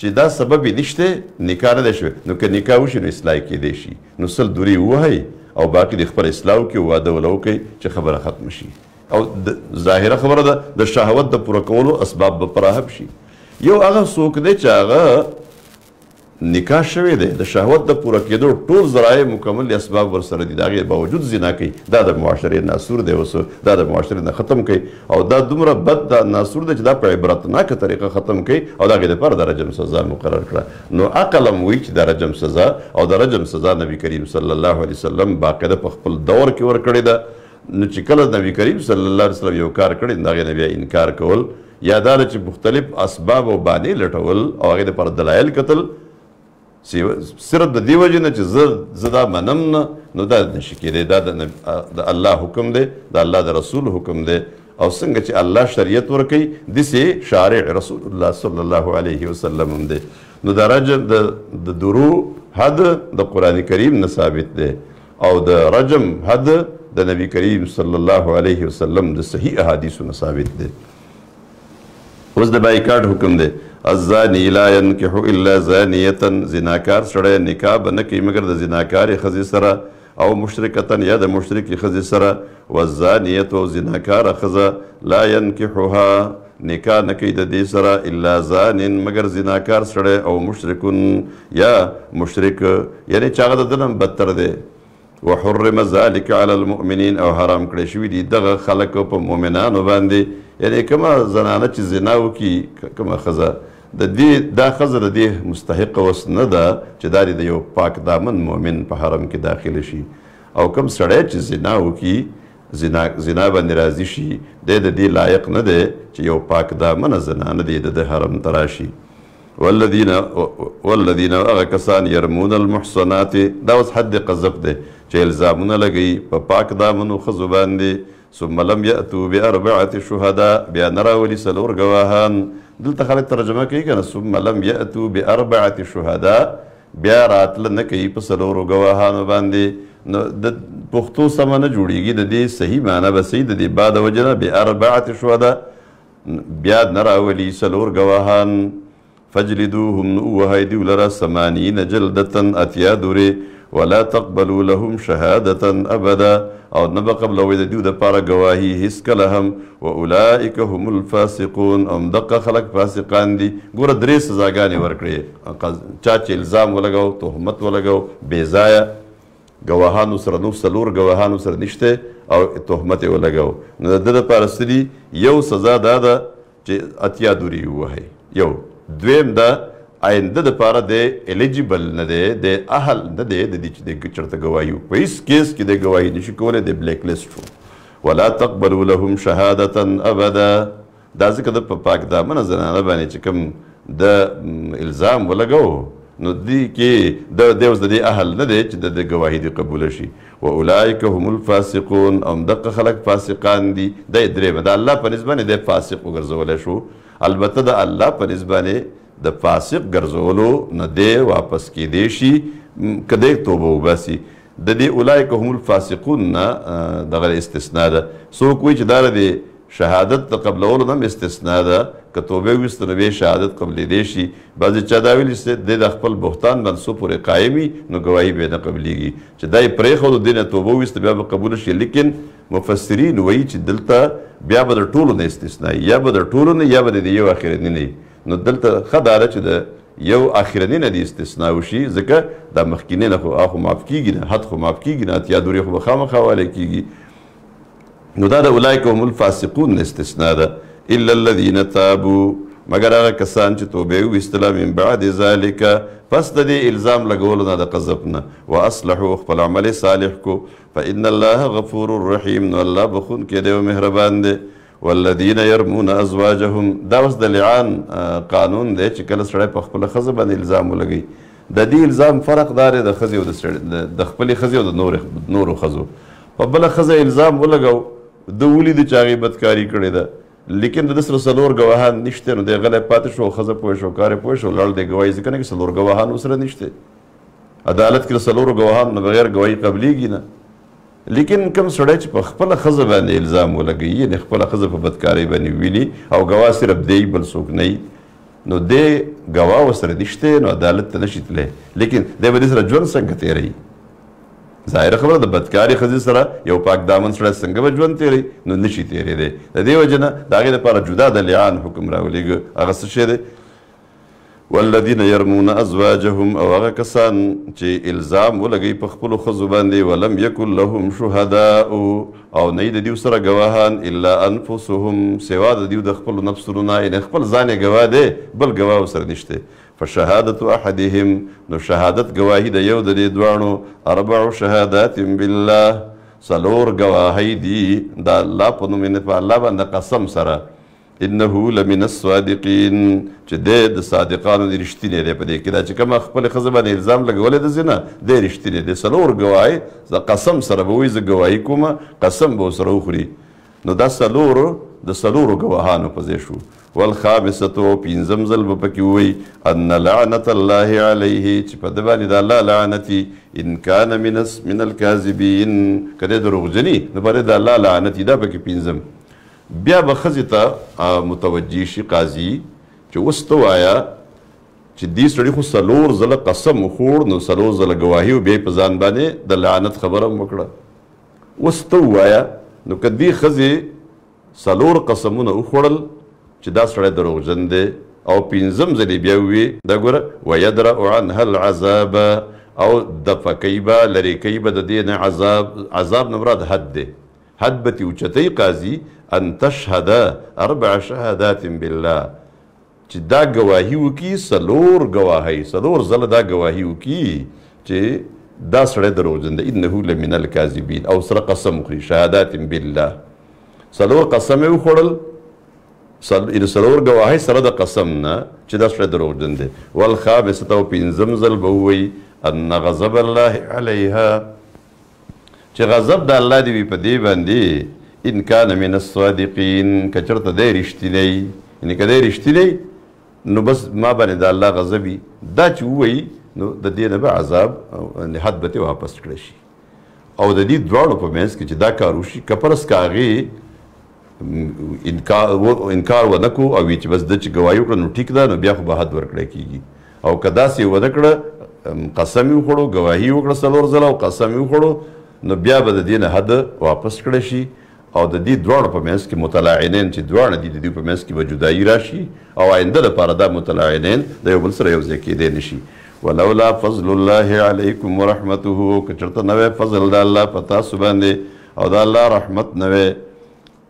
چې دا سبب نشته نکاح نه شوی نو که نکاح وشي نو اصلاح کېدی شي نو سل دورې ووهئ او باقي د خپل اصلاح کې واده وله وکئ چې خبره ختم شي او ظاهره خبره ده د شهوت د پوره کولو اسباب به پراحب شي یو هغه څوک دی چې هغه نکاح شوی دی د شهوت د پوره کېدو ټول ذرایع مکمل اسباب ورسره دي د هغې باوجود زنا کوي دا د معاشرې ناسور دی اوس دا د معاشرې نه ختم کوي او دا دومره بد دا ناسور دی چې دا په عبرتناکه طریقه ختم کوي او د هغې دپاره د رجم سزا مقرر کړه نو عقل هم وایي چې د رجم سزا او د رجم سزا نبی کریم صلی الله علیه وسلم باقاعده په خپل دور کې ورکړې ده نو چې کله نبی کریم صلی الله علیه وسلم یو کار کړی د هغې نه بیا انکار کول یا دا چې مختلف اسباب او بانې لټول او هغې دپاره دلایل کتل صرف د دې وجې نه چې زه زه دا منم نه نو دا نشي کېدی دا د الله حکم دی د الله د رسول حکم دی او څنګه چې الله شریعت ورکوي دسې شارع رسول الله صلی الله علیه وسلم هم دی نو دا رجم د درو حد د قرآن کریم نه ثابت دی او د رجم حد د نبی کریم صلی الله علیه وسلم د صحیح احادیثو نه ثابت دی اوس د بایکاټ حکم دی الزانی لا ينكح الا زانیه زناکار سره نکاح بنه کوي مگر د زناکار خزي سره او مشرکتن یا د مشرکی خزي سره والزانیه او زناکار خزه لا ينكحها نکاح نکی د دې سره الا زانین مگر زناکار سره او مشرکون یا مشرک یعنی چاغه د دنم بدتر دی وحرم ذلك على المؤمنين او حرام کړی شوی دی دغه خلک په مؤمنانو باندې یعنی کومه زنانه چې زنا وکړي کومه ښځه د دې دا ښځه د دې مستحق اوس نه ده چې دا د یو پاک دامن مؤمن په حرم کې داخله شي او کوم سړی چې زنا وکړي زنا زنا باندې راضي شي د دې لایق نه ده چې یو پاک دامن زنانه دی د حرم تراشي والذین والذین هغه کسان يرمون المحصنات دا اوس حد قذف دی چې الزامونه لګي په پاک دامنو ښځو باندې ثم لم یأتوا بأربعة شهداء بیا نه راولي څلور ګواهان دلته خلک ترجمه کوي که نه ثم لم یأتوا بأربعة شهداء بیا راتله نه کوي په څلورو ګواهانو باندې نو د پښتو سمه نه جوړیږي د دې صحیح معنی به صحیح د دې بعد وجه نه بأربعة شهداء بیا نه راولي څلور ګواهان فجلدوهم وهي دی لرا سمانین جلدتن اتیا دوری ولا تقبلوا لهم شهادة ابدا او نه به قبلوي د دیو د پاره گواهی هیڅ کله هم و اولئک هم الفاسقون ام دقه خلق فاسقان دي ګوره درې سزاګانې ورکړې چا چې الزام ولګاو تهمت ولګاو بې ځایه گواهانو سره نو سلور گواهانو سره نشته او تهمت یې ولګاو نو د ده دپاره یو سزا دا ده چې اتیا دوري ووهئ یو دویم دا آینده د پاره د الیجیبل نه دی د اهل نه دی د دې چې د چرته گواہی په هیڅ کیس کې د گواہی نشي کولای د بلیک لیست شو ولا تقبلوا لهم شهادتا ابدا دا ځکه د په پاک دامنه زنانه باندې چې کوم د الزام ولګو نو دی کې د دیوز د دې اهل نه دی چې د گواہی دی قبول شي و اولئک هم الفاسقون ام دغه خلک فاسقان دي د درې مده الله په نسبت د فاسق وګرځول شو البته د الله په نسبانه د فاسق ګرځولو نه دی واپس کې دی شي کدی توبه وباسي د دې اولایک هم الفاسقون نه دغه استثناء ده سو کوی چې دا دی شهادت د قبلولو دم استثناء ده که توبه وست نو به شهادت قبلې دی شي بعضې چا دا ویلي چې د خپل بهتان منصوب پورې قایمي نو ګواهي به نه قبلیږي چې دا یې پرېښودو دې نه توبه وویسته بیا به قبول شي لیکن مفسرین وایي چې دلته بیا به د ټولو نه استثناء یا به د ټولو نه یا به د یو آخرني نه نو دلته ښه دا ده چې د یو آخرنی نه دی استثناء وشي ځکه دا مخکینی نه خو هغه خو معاف کیږي نه حد خو معاف کیږي نه اتیا دورې خو به خامخا والی کیږي نو دا د اولایک هم الفاسقون استثناء ده الا الذين تابوا مگر هغه کسان چې توبه ویستله من بعد ذالک پس د دې الزام لګولو نه د قذف نه واصلحوا خپل عمل صالح کو فان الله غفور رحیم نو الله بخون کې دی او مهربان دی والذین يرمون ازواجهم دا اوس د لعان قانون دی چې کله سړی په خپل خزه باندې الزام ولګي د دې الزام فرق دار د خزه او د سړی د خپل خزه او د نور نورو خزو په بل خزه الزام ولګو د ولید چاغي بدکاری کړې ده لیکن د سره سلور غواهان نشته نو د غلې پاتې شو خزه پوه شو کار پوه شو لړ د گواہی ځکه نه کې سلور غواهان وسره نشته عدالت کې سلور غواهان نه بغیر گواہی قبليږي نه لیکن کم سړی چې په خپل خزه باندې الزام ولګي یعنی خپل خزه په بدکاری باندې ویلي او گواه صرف دی بل څوک نه نو د گواه وسره نشته نو عدالت ته نشي تللی لیکن د به سره ژوند څنګه تیروي ظاهر خبره د بدکاری خزي سره یو پاک دامن سره څنګه به ژوند تیری نو نشي تیری دی د دې وجه نه د هغې دپاره جدا د لعان حکم راولېږه هغه څه شی دی والذین یرمون ازواجهم او هغه کسان چې الزام ولګي په خپل خزو باندې ولم یکل لهم شهداء او نه د دیو سره گواهان الا انفسهم سوا د دیو د خپل نفسونه نه خپل ځانې گواه دی بل گواه سره نشته فشهادت احدهم نو شهادت گواهی د یو د دې دوانو اربع شهادات بالله سلور گواهی دی د الله په نوم نه په الله باندې قسم سره انه لمن الصادقین چې د د صادقانو د رښتینې دی په دې کې دا چې کوم خپل خزبه نه الزام لګولې د زینه د رښتینې دی سلور گواهی ز قسم سره به وي ز گواهی کوم قسم به سره وخوري نو دا سلور د سلور گواهانو په ځای شو والخامسه او پنځم ځل به پکې ووایي ان لعنت الله علیه چې په ده باندې د الله لعنت ان کان من من الکاذبین که دی دروغجني د باندې د الله لعنت دا پکې پنځم بیا به ښځې ته متوجه شي قاضي چې اوس ته ووایه چې دې سړي خو څلور ځله قسم وخوړ نو څلور ځله ګواهي او بیا په ځان باندې د لعنت خبره هم وکړه اوس ته ووایه نو که دې ښځې څلور قسمونه وخوړل چې دا سړی دروغجن دی او پنځم ځلې بیا ووي دا ګوره ویدرع عنها العذاب او دفه کوي به لرې کوي به د دې نه عذاب عذاب نه مراد حد دی حد به تې اوچتوي قاضي ان تشهده اربع شهادات بالله چې دا ګواهي وکړي څلور ګواهۍ څلور ځله دا ګواهي وکړي چې دا سړی دروغجن دی انه لمن الکاذبین او سره قسم خوري شهادات بالله څلور قسم یې وخوړل د څلور ګواهۍ سره د قسم نه چې دا سړی دروغجن دی والخامسه ته پنځم ځل به ووایي ان غضب الله علیها چې غضب د الله دی وي په دې باندې ان کان من الصادقین که چېرته دی رښتینی یعنې که دی رښتینی نو بس ما باندې د الله غضب وي دا چې ووایي نو د دې نه به عذاب حد به واپس کړی شي او د دې دواړو په منځ کې چې دا کار وشي که پرس که انکار و انکار و نکو او چې بس د چ گواہی وکړه نو ټیک ده نو بیا خو به حد ورکړی کیږي او کدا سی و نکړه قسم یې وخړو گواہی وکړه سلور زله او قسم یې وخړو نو بیا به د دین حد واپس کړی شي او د دې دواړو په منځ کې متلاعنین چې دواړه دي د دې په منځ کې وجودایي راشي او آینده لپاره دا متلاعنین د یو بل سره یو ځای کېدی نشي ولولا فضل الله علیکم ورحمته که چېرته نه وی فضل د الله په تاسو باندې او د الله رحمت نه وی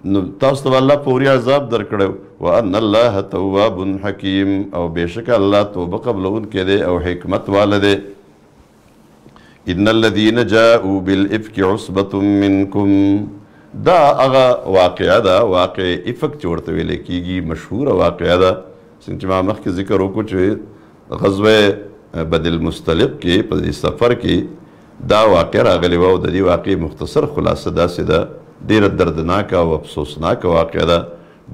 نو تاسو ته الله پوری عذاب درکړو وان الله تواب حکیم او بشک الله توبه قبلون کې دی او حکمت والده ان الذين جاءوا بالافك عصبه منكم دا هغه واقعه دا واقع افک چورته ویل کیږي مشهور واقعه دا چې ما مخکې ذکر وکړو چې غزوه بدل مستلق کې په سفر کې دا واقع راغلی و او د دې واقع مختصر خلاصه دا سده ډیره دردناک او افسوسناک واقعه ده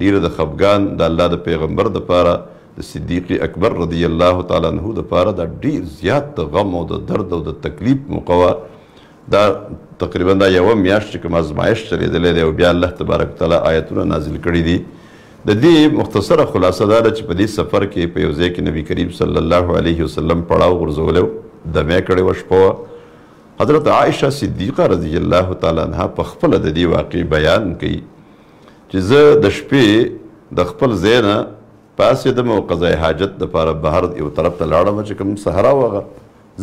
ډیره د خفګان د الله د پیغمبر د پاره د صدیق اکبر رضی الله تعالی عنہ د پاره دا ډیر زیات د غم او د درد او د تکلیف موقوه دا تقریبا دا یو میاشت چې کوم ازمایش چلیدلې دی او بیا الله تبارک تعالی آیتونه نازل کړي دي د دې مختصره خلاصه دا ده چې په دې سفر کې په یو ځای کې نبی کریم صلی الله علیه وسلم پړاو غورځولی دمه کړې وه شپه حضرت عائشه صدیقه رضی الله تعالی عنها په خپل د دې واقع بیان کوي چې زه د شپې د خپل زینه پاسېدم او قضای حاجت دپاره بهر یو طرف ته لاړم چې کوم صحرا وغه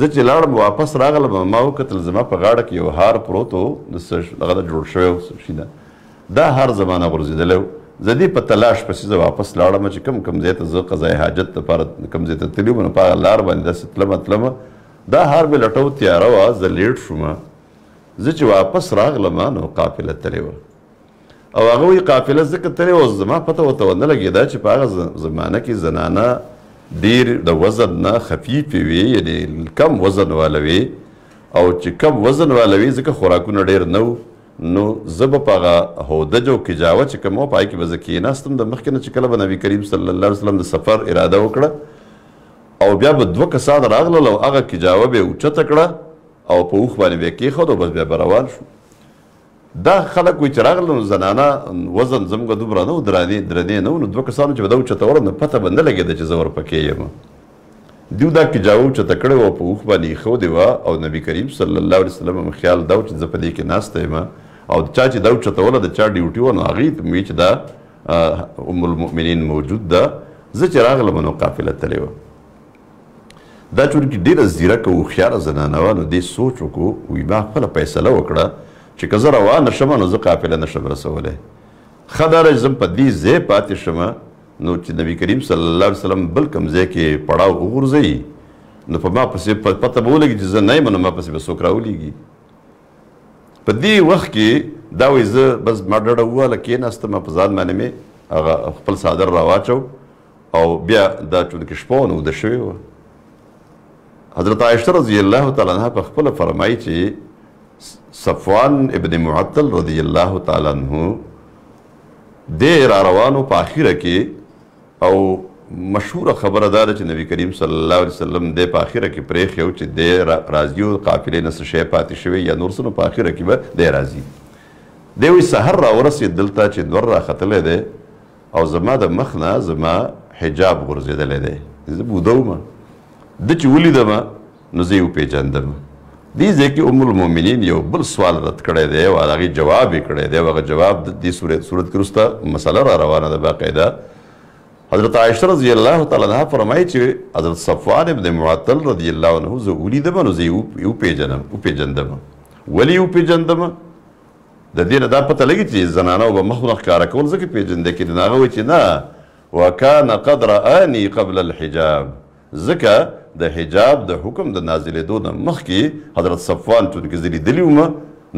زه چې لاړم واپس راغلم ما وکتل زما په غاړه کې یو هار پروت و د هغه نه جوړ شوی شي دا هر زمانه غورځېدلی و زه دې په تلاش پسې زه واپس لاړم چې کم کم ځای ته زه قضای حاجت دپاره کم ځای ته تللي وم نو په هغه لار باندې داسې تلمه تلمه دا هار مې لټو تیاره وه زه لیټ شوم زه چې واپس راغلم نو قافله تلې وه او هغه وایي قافله ځکه تلې وه زما پته ورته ونه لګېده چې په هغه زمانه کې زنانه ډیر د وزن نه خفیفې وي یعنې کم وزن والوي او چې کم وزن والوي ځکه خوراکونه ډیر نه نو زب پغه هوده جو کجاوه چې کومه پای کې بزکیناستم د مخکنه چې کله نبی کریم صلی الله علیه وسلم د سفر اراده وکړه او بیا به دوه کسان راغلل او هغه کجاوه به یې اوچته کړه او په اوښ باندې به یې کېښود او بس بیا به روان شو دا خلک وایي چې راغلل نو زنانه وزن زموږ دومره نه و درانې درنې نه و نو دوه کسانو چې به دا اوچتوله نو پته به نه لګېده چې زه ورپکې یم دیو دا کجاوه اوچته کړې وه په اوښ باندې یې ښودې وه او نبي کریم صلی الله علیه وسلم هم خیال دا و چې زه په دې کې ناسته یم او چا چې دا اوچتوله د چا ډیوټي وه نو هغې ته مې چې دا ام المؤمنین موجود ده زه چې راغلم نو قافله تلې وه دا چون کې ډیره ځیرک او هوښیاره زنانه وه نو دې سوچ وکړو وي ما خپله فیصله وکړه چې که زه روانه شم نو زه قافله نه شم رسولی ښه دا ده چې زه په دې ځای پاتې شم نو چې نبی کریم صلی الله علیه وسلم بل کوم ځای کې پړاو وغورځوي نو په ما پسې پته به ولګي چې زه نه یم نو ما پسې به څوک راولېږي په دې وخت کې دا وایي زه بس ما ډډه وواله کېناستم په ځان باندې مې هغه خپل څادر راواچو او بیا دا چونکې شپه وه نو اوده شوې وه حضرت عائشہ رضی اللہ تعالی عنہ په خپل فرمایي چې صفوان ابن معطل رضی الله تعالی عنہ د را روانو په اخیره کې او مشهور خبره دار چې نبی کریم صلی الله علیه وسلم د په اخیره کې پرې خو چې د راځي او قافلې نس شي پاتې شوی یا نور سره په اخیره کې به د راځي دوی سحر را ورسې دلته چې نور را ختلې ده او زما د مخ نه زما حجاب غورځېدلې ده زه بودومه د چې ولیدم نو زه یې وپېژندم دې ځای کې ام المؤمنین یو بل سوال رد کړی دی او هغې جواب یې کړی دی هغه جواب د دې صورت صورت کې وروسته مسله را روانه ده باقاعده حضرت عائشہ رضی اللہ تعالی عنہ فرمایي چې حضرت صفوان ابن معطل رضی الله عنه زه ولیدم نو زه یو پیژنم او پیژندم ولی یو پیژندم د دې نه دا پته لګي چې زنانه به مخونه ښکاره کول ځکه پیژنده کې نه هغه وایي چې نه وکان قد رآني قبل الحجاب ځکه د حجاب د حکم د نازلېدو نه مخکې حضرت صفوان چون کې زه لیدلي وم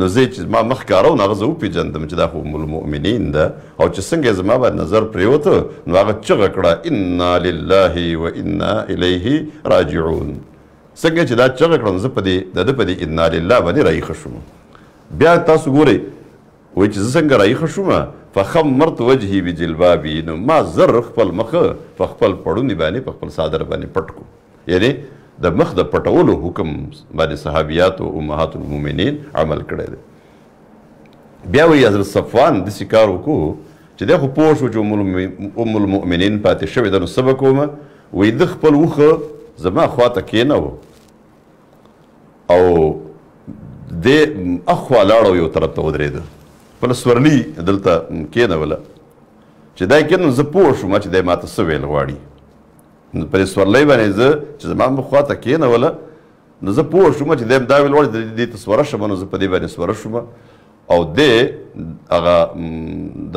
نو زه چې ما مخ کاره نو هغه زه وپېژندم چې دا خو ام المؤمنین ده او چې څنګه یې زما باندې نظر پرېوته نو هغه چغه کړه انا لله و انا الیه راجعون څنګه چې دا چغه کړه زه په دې د ده په دې انا لله باندې رایخه شوم بیا تاسو ګورئ وایي چې زه څنګه رایخه شوم فخمرت وجهي بجلبابي نو ما زر خپل مخه په خپل پړونی باندې په خپل صادر باندې پټ کو یعنی د مخ د پټولو حکم باندې صحابيات او امهات المؤمنین عمل کړی دی بیا وی حضرت صفوان د سکار وکړو چې دغه پوه شو چې ام المؤمنین پاتې شوې ده نو څه به کومه وایي ده خپل وښه زما خواته کېنوه او د اخوا لاړو یو طرف ته ودرېده خپله سورلي دلته کېنوله چې دا کېنو زه پوه شوم چې دی ماته څه ویل غواړي نو پر سورلۍ باندې زه چې زما مخ خواته کېنوله نو زه پوه شوم چې دی دا ویل وړ دې ته سوره شم نو زه په دې باندې سوره شوم او دې هغه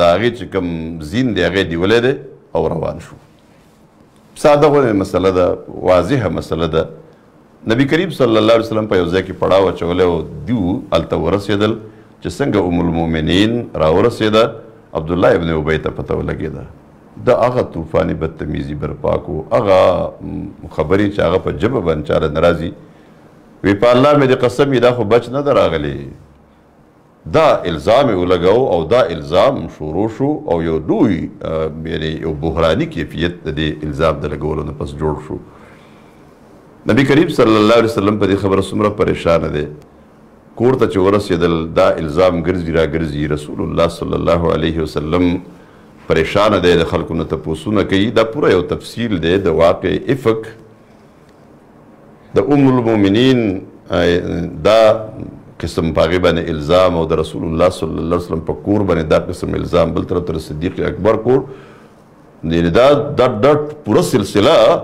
د هغې چې کوم زین دی هغې نیولی دی او روان شو ساده غوندې مسله ده واضحه مسله ده نبی کریم صلی الله علیه وسلم په یو ځای کې پړاو اچولی او دیو هلته ورسېدل چې څنګه ام المؤمنین راورسېده عبدالله ابن ابی ته پته ولګېده د هغه طوفاني بدتمیزي برپا کو هغه خبرې چې هغه په جبه باندې چاله ناراضي وی په الله مې د قسم دا خو بچ نه دراغلی دا الزام ولګاو او دا الزام شروع شو او یو دوی یعنی یو بحرانی کیفیت د الزام د لګولو نه پس جوړ شو نبی کریم صلی الله علیه وسلم په دې خبره سمره پریشان دي کور ته چې ورسېدل دا الزام ګرځي را ګرځي رسول الله صلی الله علیه وسلم پریشان دی د خلکو نه تپوسونه کوي دا پوره یو تفصیل دی د واقع افق د ام المؤمنین دا قسم پاغه باندې الزام او د رسول الله صلی الله علیه وسلم په کور باندې دا قسم الزام بل تر تر صدیق اکبر کور یعنی دا دا دا پوره سلسله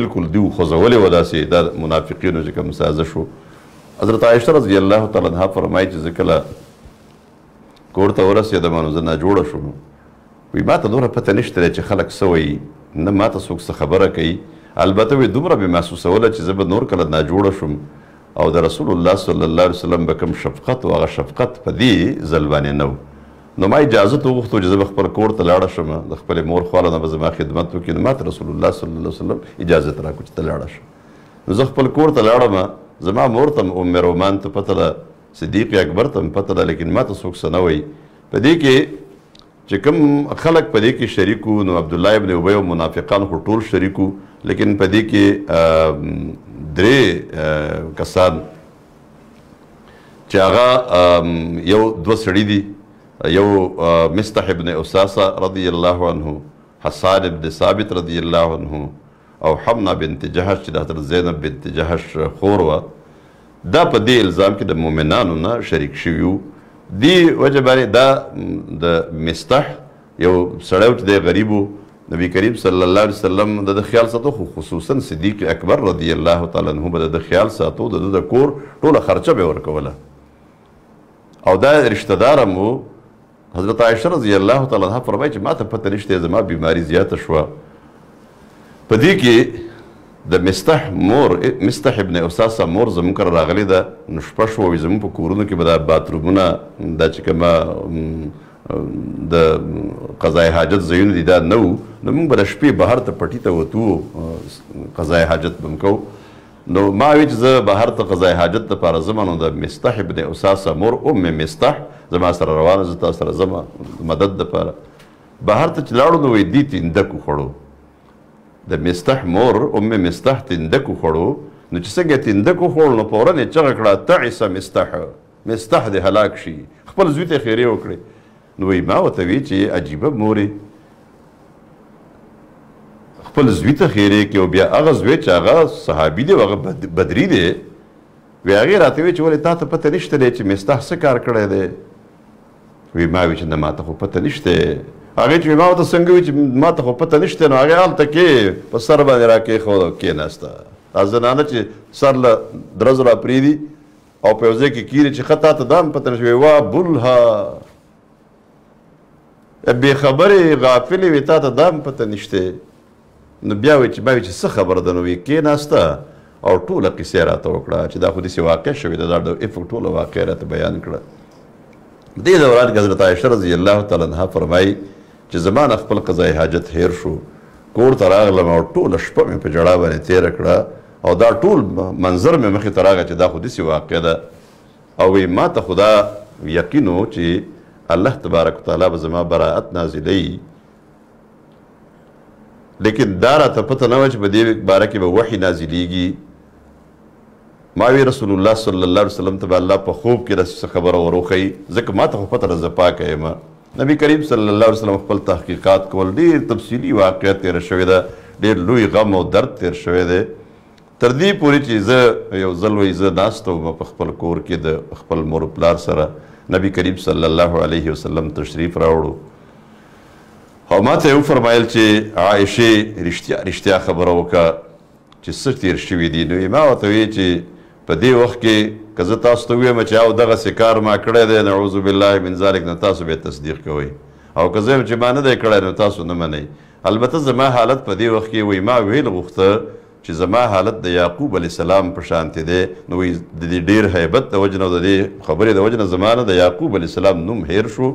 بالکل دیو خوځولې ودا سي دا منافقینو چې کوم سازه شو حضرت عائشه رضی الله تعالی عنها فرمایي چې ځکه کور ته ورسېدم نو زه ناجوړه شوم وی ما ته دومره پته نشته دی چې خلک څه وایي نه ما ته څوک څه خبره کوي البته وی دومره مې محسوسوله چې زه به نور کله ناجوړه شم او د رسول الله صلی الله علیه وسلم به کوم شفقت او هغه شفقت په دې ځل باندې نه و نو ما اجازه ته وغوښتو چې زه خپل کور ته لاړه شم د خپلې مور خواله نه به زما خدمت وکړي نو ما ته رسول الله صلی الله علیه وسلم اجازه ته راکړو چې ته لاړه شم نو زه خپل کور ته لاړم زما مور ته ام رومان ته پته ده صدیق اکبر ته پته ده لیکن ما ته څوک څه نه وایي په دې کې چې کوم خلک په دې کې شریکو نو عبد الله ابن ابي او منافقان خو ټول شریکو لیکن په دې کې درې کسان چې هغه یو دوه سړي دي یو مستح ابن اساسه رضی الله عنه حسان ابن ثابت رضی الله عنه او حمنا بنت جهش چې د حضرت زینب بنت جهش خور و دا په دې الزام کې د مؤمنانو نه شریک شوي وو دی وجه باندې دا د مستح یو سړیو چې د غریبو نبی کریم صلی الله علیه وسلم د خیال ساتو خو خصوصا صدیق اکبر رضی الله تعالی عنہ د خیال ساتو د کور ټوله خرچه به ورکوله او دا رشتہ دار مو حضرت عائشه رضی الله تعالی عنها فرمایي چې ما ته پته نشته زما بیماری زیاته شوه په دې کې د مستح مور مستح ابن اساسه مور زمون کر راغلی ده نو شپږ شوې زمون په کورونو کې به دا باترومونه دا چې کومه د قضای حاجت زیون دي دا نو نو موږ به د شپې بهر ته پټي ته وتو قضای حاجت بم کو نو ما وی چې زه بهر ته قضای حاجت ته پر زمانو د مستح ابن اساسه مور ام مستح زما سره روانه زه تاسو سره زما مدد ده پر بهر ته چلاړو نو وې دي تیندکو خړو د مستح مور ام مستح تندکو خړو نو چې څنګه تندکو خړل نو فورن یې چغه کړه تعس مستح مستح دې هلاک شي خپل زوی ته خیره وکړي نو ما وته وی چې عجیبه مورې خپل زوی ته خیره کې او بیا هغه زوی چې هغه صحابي دی هغه بدري دی وی هغه راته وی چې ولې تا ته پته نشته چې مستح څه کار کړی دی وی ما وی چې نه ما ته خو پته نشته هغه چې ما ته څنګه وی چې ما ته خو پته نشته نو هغه حالت کې په سر باندې راکې خو کېناسته ازنانه چې سر له درز را پریدي او په ځای کې کیره چې خطا ته دام پته نشوي وا بلها به خبره غافل وي تا ته دام پته نشته نو بیا وی چې ما وی چې څه خبر ده نو کېناسته او ټوله قصه راته وکړه چې دا خو دې واقع شوی دا د اف ټوله واقع راته بیان کړه دې دوران حضرت عائشہ رضی الله تعالی عنها فرمایي چې زمانه خپل قضای حاجت هیر شو کور ته راغلم او ټوله شپه مې په جړا باندې تېره کړه او دا ټول منظر مې مخې ته راغی چې دا خو داسې واقع ده او وی ما ته خدا یقین و چې الله تبارک وتعالی به زما براعت نازلی لیکن دا راته پته نه وه چې په دې باره کې به وحي نازلیږي ما وی رسول الله صلی الله علیه وسلم ته به الله په خوب کې راڅه خبره وروښیي ځکه ما ته خو پته ده زه پاکه یم نبی کریم صلی الله علیه وسلم خپل تحقیقات کول ډیر تفصیلی واقعیت تیر شوی ده ډیر لوی غم او درد تیر شوی دی تر دې پورې چې زه یو ځل وایي زه ناست وم په خپل کور کې د خپل مور پلار سره نبی کریم صلی الله علیه وسلم تشریف راوړو او ماته یې وفرمایل چې عایشه رښتیا رښتیا خبره وکړه چې څه تیر شوي دي نو یې ما ورته ویل چې په دې وخت کې که زه تاسو ته ویم چې او دغه سکار ما کړی دی نعوذ بالله من ذلک نه تاسو به تصدیق کوئ او که زه چې ما نه دی کړی نو تاسو نه منئ البته زما حالت په دې وخت کې وای ما ویل غوښته چې زما حالت د یعقوب علی السلام په شانتې دی نو د ډیر هیبت د وجنه د دې خبرې د وجنه زمانه د یعقوب علی السلام نوم هیر شو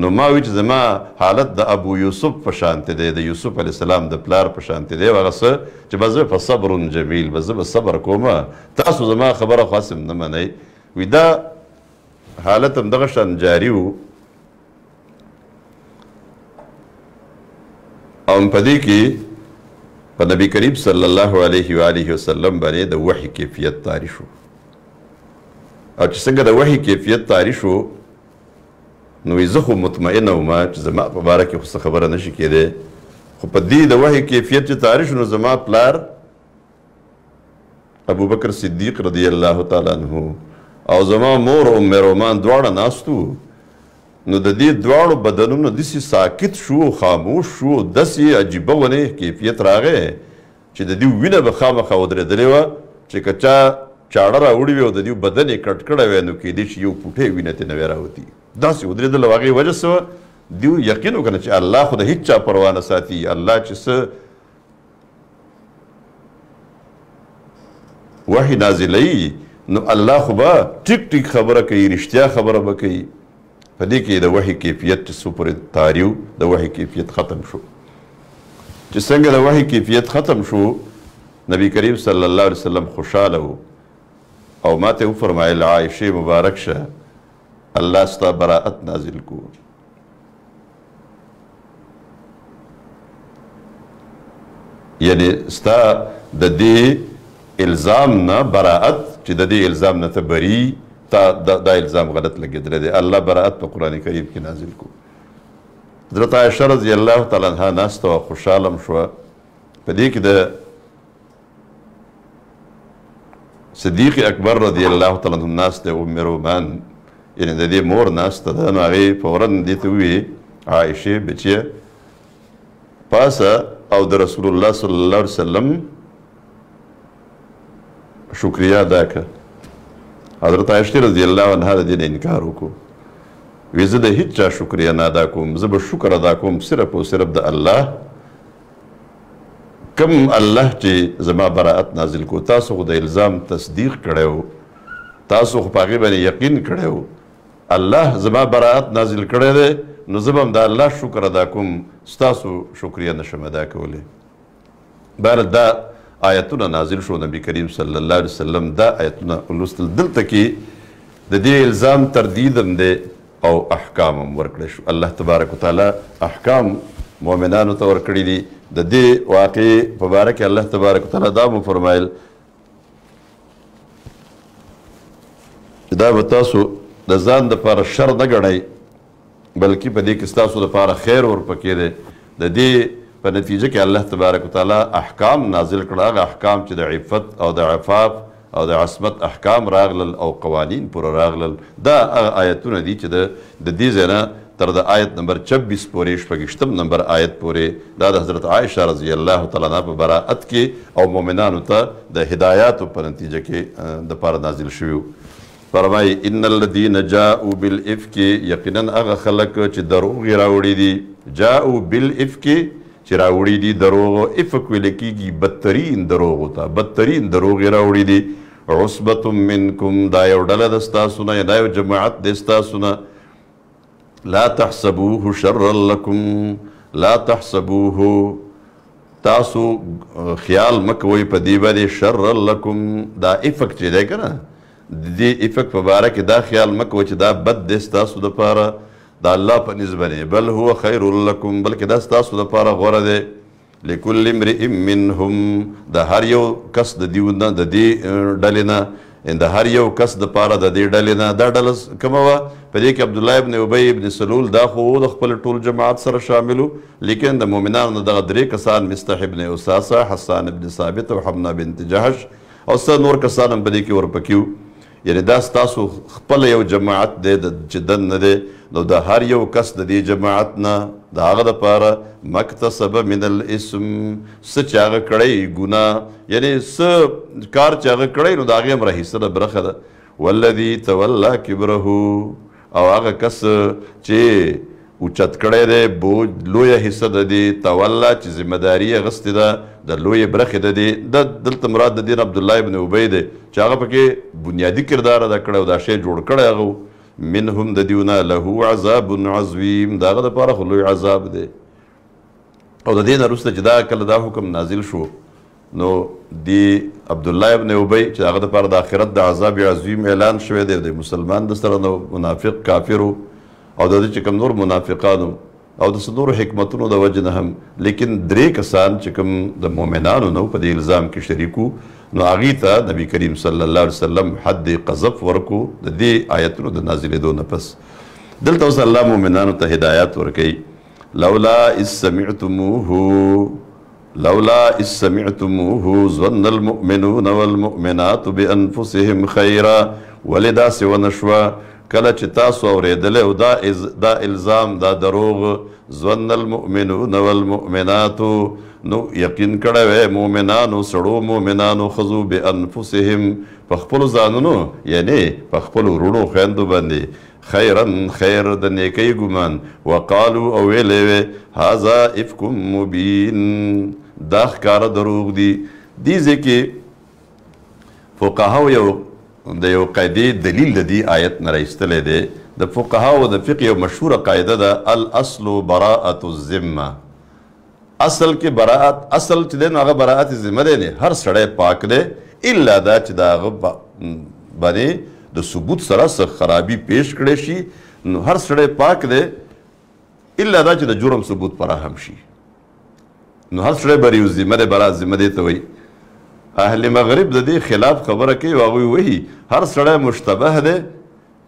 نو ما وی چې زما حالت د ابو یوسف په شانته دی د یوسف علی السلام د پلار په شانته دی هغه څه چې بزه په صبر جمیل بزه په صبر کوم تاسو زما خبره خاصم نه منئ وی دا حالت هم دغه شان جاری وو او په دې کې په نبی کریم صلی الله علیه و آله وسلم باندې د وحی کیفیت تعریف شو او چې څنګه د وحی کیفیت تعریف شو نو زه خو مطمئنه وم چې زما په باره کې خو خبره نشي کېدی خو په دې د وحي کیفیت چې طاری شو نو زما پلار ابوبکر صدیق رضی الله تعالی عنہ او زما مور ام رومان دواړه ناستو نو د دې دواړو بدنونو داسې ساکت شو خاموش شو داسې عجیبه ونه کیفیت راغی چې د دې وینه به خامخا ودرېدلې وه چې که چا چاړه راوړې وي او د دې بدن یې کټ کړی وی نو کېدای شي یو پوټی وینه ترې نه وی راوتي داسې ودرېدل او هغې وجه څه دیو یقین وکړه چې الله خو د هیڅ چا پروا نه ساتي الله چې څه وحي نازلوي نو الله خو به ټیک ټیک خبره کوي رښتیا خبره به کوي په دې کې د وحي کیفیت چې څو پورې تاریو د وحي کیفیت ختم شو چې څنګه د وحي کیفیت ختم شو نبی کریم صلی الله علیه وسلم خوشاله وو او ماته وفرمایل عائشه مبارک شه الله ستا براءت نازل کو یعنی ستا د دې الزام نه براءت چې د دې الزام نه ته بری تا دا الزام غلط لګیدل دی الله براءت په قران کریم کې نازل کو حضرت عائشہ رضی الله تعالی عنها ناست او خوشالم شو په دې کې د صدیق اکبر رضی الله تعالی عنہ ناست او مرومان یعنی د دې مور ناسته ده نو هغې فورا دې ته وویې عایشې بچیه پاسه او د رسول الله صلی الله علیه وسلم شکریا ادا کړه حضرت عایشه رضی الله عنها د دې انکار وکړو ویزه د هیڅ چا شکریا نه ادا کوم زه به شکر ادا کوم صرف او صرف د الله کم الله چې زما براءت نازل کو تاسو خو د الزام تصدیق کړو تاسو خو پاغي باندې یقین کړو الله زما براءت نازل کړی دی نو زه به هم د الله شکر ادا کوم ستاسو شکریه نشم ادا کولی بهر دا آیتونه نازل شو نبی کریم صلی الله علیه وسلم دا آیتونه ولوستل دلته کې د دې الزام تردید هم دی او احکام هم ورکړی شو الله تبارک وتعالی احکام مؤمنانو ته ورکړي دي د دې واقعې په باره کې الله تبارک وتعالی دا هم فرمایل دا به تاسو د ځان د لپاره شر نه ګڼئ بلکې په دې کې ستاسو لپاره خیر ور پکې دی د دې په نتیجه کې الله تبارک وتعالى احکام نازل کړل هغه احکام چې د عفت او د عفاف او د عصمت احکام راغلل او قوانین پر راغلل دا هغه آیتونه دي چې د دې ځای تر د آیت نمبر 26 پورې شپږشتم نمبر آیت پورې دا د حضرت عائشه رضی الله تعالی عنها په براءت کې او مؤمنانو ته د هدایاتو په نتیجه کې د پاره نازل شوی فرمای ان الذين جاءوا بالافك یقینا هغه خلک چې دروغ راوړي دي جاءوا بالافك چې راوړي دي دروغ افک ویل کیږي بدترین دروغ ته بدترین دروغ راوړي دي عصبت منکم دا یو ډله د تاسو نه دا یو جماعت د تاسو نه لا تحسبوه شرا لكم لا تحسبوه تاسو خیال مکوئ په دی باندې شر لكم دا افک چې دی کنه د دې افک په باره کې دا خیال مکو چې دا بد دی ستاسو دپاره د الله په نیز باندې بل هو خیر لکم بلکې دا ستاسو دپاره غوره دی لکل امرئ منهم د هر یو کس د دیو نه د دې ډلې نه د هر یو کس د پاره د دې ډلې نه دا ډله کومه وه په دې کې عبدالله ابن ابی ابن سلول دا خو د خپل ټول جماعت سره شاملو لیکن د مؤمنانو دغه درې کسان مستح ابن اساسه حسان ابن ثابت او حمنا بنت جهش او څه نور کسان هم په دې کې ورپکیو یعنی دا ستاسو خپل یو جماعت دی چې دن نه دی نو د هر یو کس د دې جماعت نه د هغه دپاره مکتسب من الاسم څه چې هغه کړی ګناه یعنی څه کار چې هغه کړی نو د هغې هم راحیستله برخه ده والذي تولى کبره او هغه کس چې اوچت کړی دی بوج لویه حصه د دې توله چې ذمهداري یې اخیستې ده د لویې برخې د دې د دلته مراد د دین عبدالله ابن ابی دی چې هغه پکې بنیادي کردار ادا کړی او دا شی جوړ کړی هغه منهم د دیونه له عذاب عظیم د هغه دپاره خو لوی عذاب دی او د دې نه وروسته چې دا کله دا حکم نازل شو نو دی عبدالله ابن ابی چې هغه دپاره د آخرت د عذاب عظیم اعلان شوی دی د مسلمان د سره نو منافق کافر و او د دې چې کوم نور منافقانو او د صدور حکمتونو د وجه نه هم لیکن درې کسان چې کوم د مؤمنانو نو په دې الزام کې شریکو نو هغه ته نبی کریم صلی الله علیه وسلم حد قذف ورکو د دې آیتونو د نازلېدو نه پس دلته اوس الله مؤمنانو ته هدایت ورکوي لولا اذ سمعتموه لولا إذ سمعتموه ظن المؤمنون والمؤمنات بأنفسهم خيرا ولدا سوى نشوى کله چې تاسو اوریدل او دا از دا الزام دا دروغ ظن المؤمنون والمؤمنات نو یقین کړه وې مؤمنانو سړو مؤمنانو خذو بانفسهم په خپل ځانونو یعنی په خپل ورونو خندو باندې خیرن خیر د نیکی ګمان وقالو او ویلې وې هاذا افکم مبین دا ښکار دروغ دی دي ځکه فقهاو یو د یو قاعدې دلیل د دې آیت نه راایستلی دی د فقهاو د فقه یو مشهوره قاعده ده الاصل براءة الذمه اصل کې براءت اصل چې دی نو هغه براءت ذمه دی نه هر سړی پاک دی الا دا چې دا هغه باندې د ثبوت سره سخ خرابي پیش کړي شي نو هر سړی پاک دی الا دا چې د جرم ثبوت فراهم شي نو هر سړی بریو ذمه دی براءت ذمه دی ته وایي اهل مغرب د دې خلاف خبره کوي واغوي وایي هر سړی مشتبه دی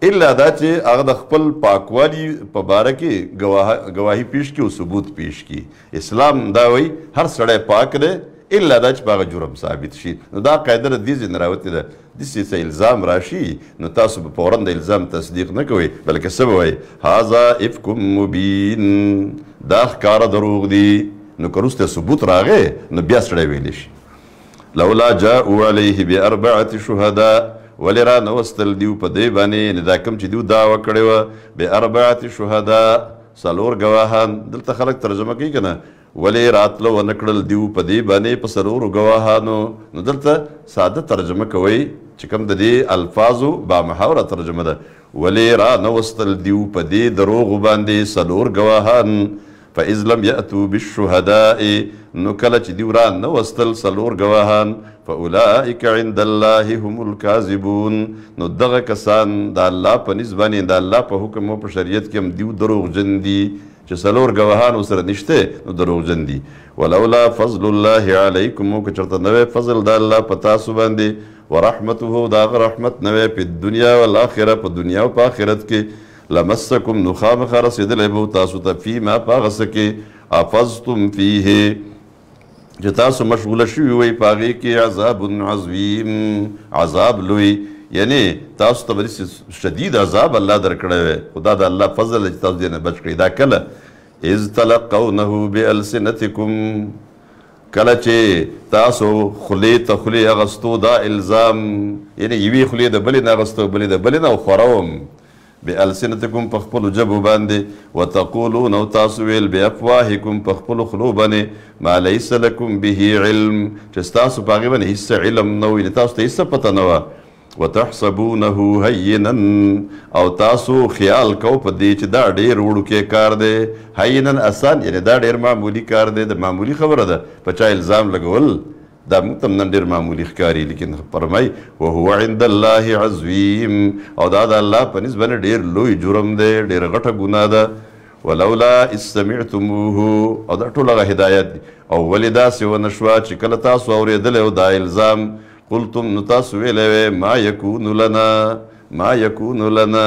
الا دا چې هغه د خپل پاکوالي په باره کې گواهی پیش کړي او ثبوت پیش کړي اسلام دا وایي هر سړی پاک دی الا دا چې هغه جرم ثابت شي نو دا قاعده د دې ځین راوتې ده دسې څه الزام راشي نو تاسو به فورا د الزام تصدیق نه کوئ بلکې څه به وایي هذا افکم مبین دا ښکاره دروغ دی نو که وروسته ثبوت راغی نو بیا سړی ویلی شي لولا جاءوا علیه باربعه شهداء ولرا نوستل دیو په دی باندې نه دا کم چې دیو دا وکړي و به اربعه شهدا سلور گواهان دلته خلک ترجمه کوي کنه ولې راتلو ونکړل دیو په دی باندې په سلور گواهانو نو دلته ساده ترجمه کوي چې کوم د دې الفاظو با محاوره ترجمه ده ولې را نوستل دیو په دی دروغ باندې سلور گواهان فاذ لم یاتوا بالشهداء نو کله چې دی وران نو واستل څلور گواهان فاولئک عند الله هم الكاذبون نو دغه کسان د الله په نسبت د الله په حکم او په شریعت کې هم دیو دروغ جن دي چې څلور گواهان وسره نشته نو دروغ جن دي ولولا فضل الله علیکم او چرته نو فضل د الله په تاسو باندې ورحمته دا رحمت نو په دنیا او آخرت په دنیا او په آخرت کې لمسکم نو خامخا رسېدلی به تاسو ته فیما په هغه څه کې افظتم فیه چې تاسو مشغوله شوي وئ په هغې کې عذاب عظیم عذاب لوی یعنی تاسو ته به شدید عذاب الله درکړی وی خو دا د الله فضل دی چې تاسو دې نه بچ کړئ دا کله اذ تلقونه بالسنتکم کله چې تاسو خلې ته خلې اغستو دا الزام یعنی یوې خلې د بلې نه اغستو بلې د بلې نه خوروم بالسنتکم په خپلو ژبو باندې وتقولون او تاسو ویل بافواهکم په خپلو خولو باندې ما لیس لکم به علم چې ستاسو په هغې باندې هېڅ علم نه وي تاسو ته هېڅ پته نه وه وتحسبونه هینا او تاسو خیال کو په دې چې دا ډېر وړوکی کار دی هینا اسان یعنی دا ډېر معمولی کار دی د معمولی خبره ده په چا الزام لګول دا موږ ته نن ډېر معمولي ښکاري لیکن فرمای وهو عند الله عظیم او دا د الله په نسبت باندې ډېر لوی جرم دی ډېر غټه ګناه ده ولولا استمعتموه او دا ټول هغه هدایت دی او ولې داسې ونه شوه چې کله تاسو اورېدلی او دا الزام قلتم نو تاسو ویلی ما یکون لنا ما یکون لنا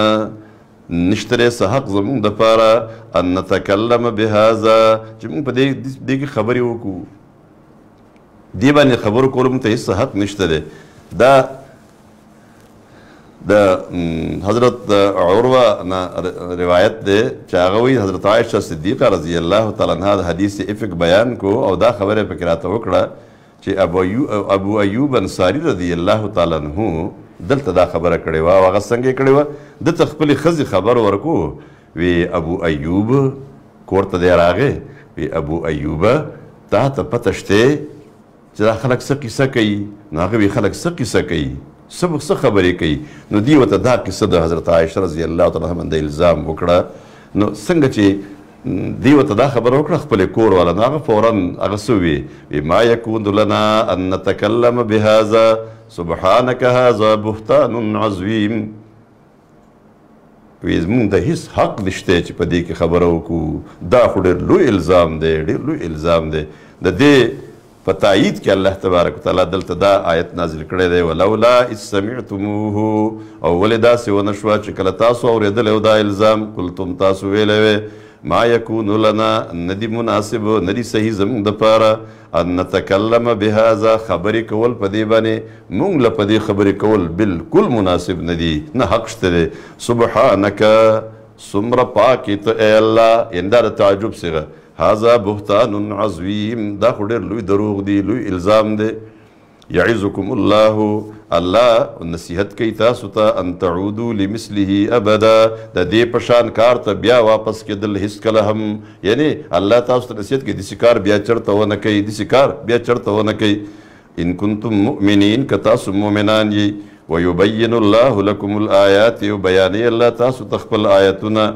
نشتره حق زمونږ دپاره ان نتکلم بهذا چې موږ په دې خبرې وکړو دی باندې خبرو کولو موږ ته هیڅ حق نشته دی دا د حضرت عروه نه روایت دی چې هغه وایي حضرت عایشه صدیقه رضی الله تعالی عنها د حدیث افق بیان کو او دا خبره پکې راته وکړه چې ابو ایوب ابو ایوب انصاری رضی الله تعالی عنہ دلته دا خبره کړې وه او هغه څنګه کړې وه دلته خپلې ښځې خبر ورکو وی ابو ایوب کور ته دی راغې وی ابو ایوب تا ته پته شته چې دا خلک څه قصه کوي نو هغه وی خلک څه قصه کوي سب څه خبرې کوي نو دی وته دا قصه د حضرت عائشه رضی الله تعالی عنها د الزام وکړه نو څنګه چې دی وته دا خبر وکړه خپل کور والا نو هغه فورا هغه سوي ما يكون لنا ان نتكلم بهذا سبحانك هذا بهتان عظيم وی زمونږ د هیڅ حق نشته چې په دې کې خبره وکړو دا خو ډېر لوی الزام دی ډېر لوی الزام دی د دې په تایید کې الله تبارک وتعالى دلته دا آیت نازل کړی دی ولولا اذ سمعتموه او ولې داسې ونه شوه چې کله تاسو اورېدلی و دا الزام قلتم تاسو ویلی وې ما یکون لنا ندی مناسب ندی صحیح زموږ دپاره ان نتکلم بهذا خبرې کول په دې باندې موږ له په دې خبرې کول بالکل مناسب ندی نه حق شته دی سبحانک څومره پاکې ته ای الله یعنې دا د تعجب صیغه هاذا بهتان عظیم دا خو ډېر لوی دروغ دی لوی الزام دی یعظکم الله الله نصیحت کوي تاسو ته ان تعودوا لمثله ابدا د دې پشان کار ته بیا واپس کېدل هیڅ کله هم یعنی الله تاسو ته نصیحت کوي دې کار بیا چرته ونه کوي دې کار بیا چرته ونه کوي ان کنتم مؤمنین که تاسو مؤمنان یی ويبين الله لكم الآيات وبيان الله تاسو تخبل آیاتونه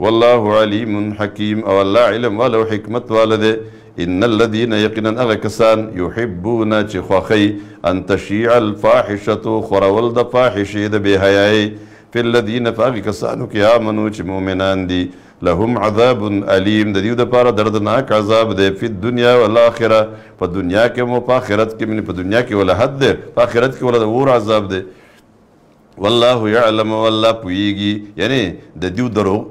والله علیم حکیم او الله علم والا او حکمت والا دی ان الذين يقينا اغكسان يحبون چې خوخي ان تشيع الفاحشه خرول د فاحشه د بهایي في الذين فاغكسانو کې امنو چې مؤمنان دي لهم عذاب الیم د دې لپاره دردناک عذاب دی په دنیا او آخرت په دنیا کې مو په آخرت کې من په دنیا کې ولا حد دی په آخرت کې ولا ور عذاب دی والله يعلم والله پويږي یعنی د دې دروغ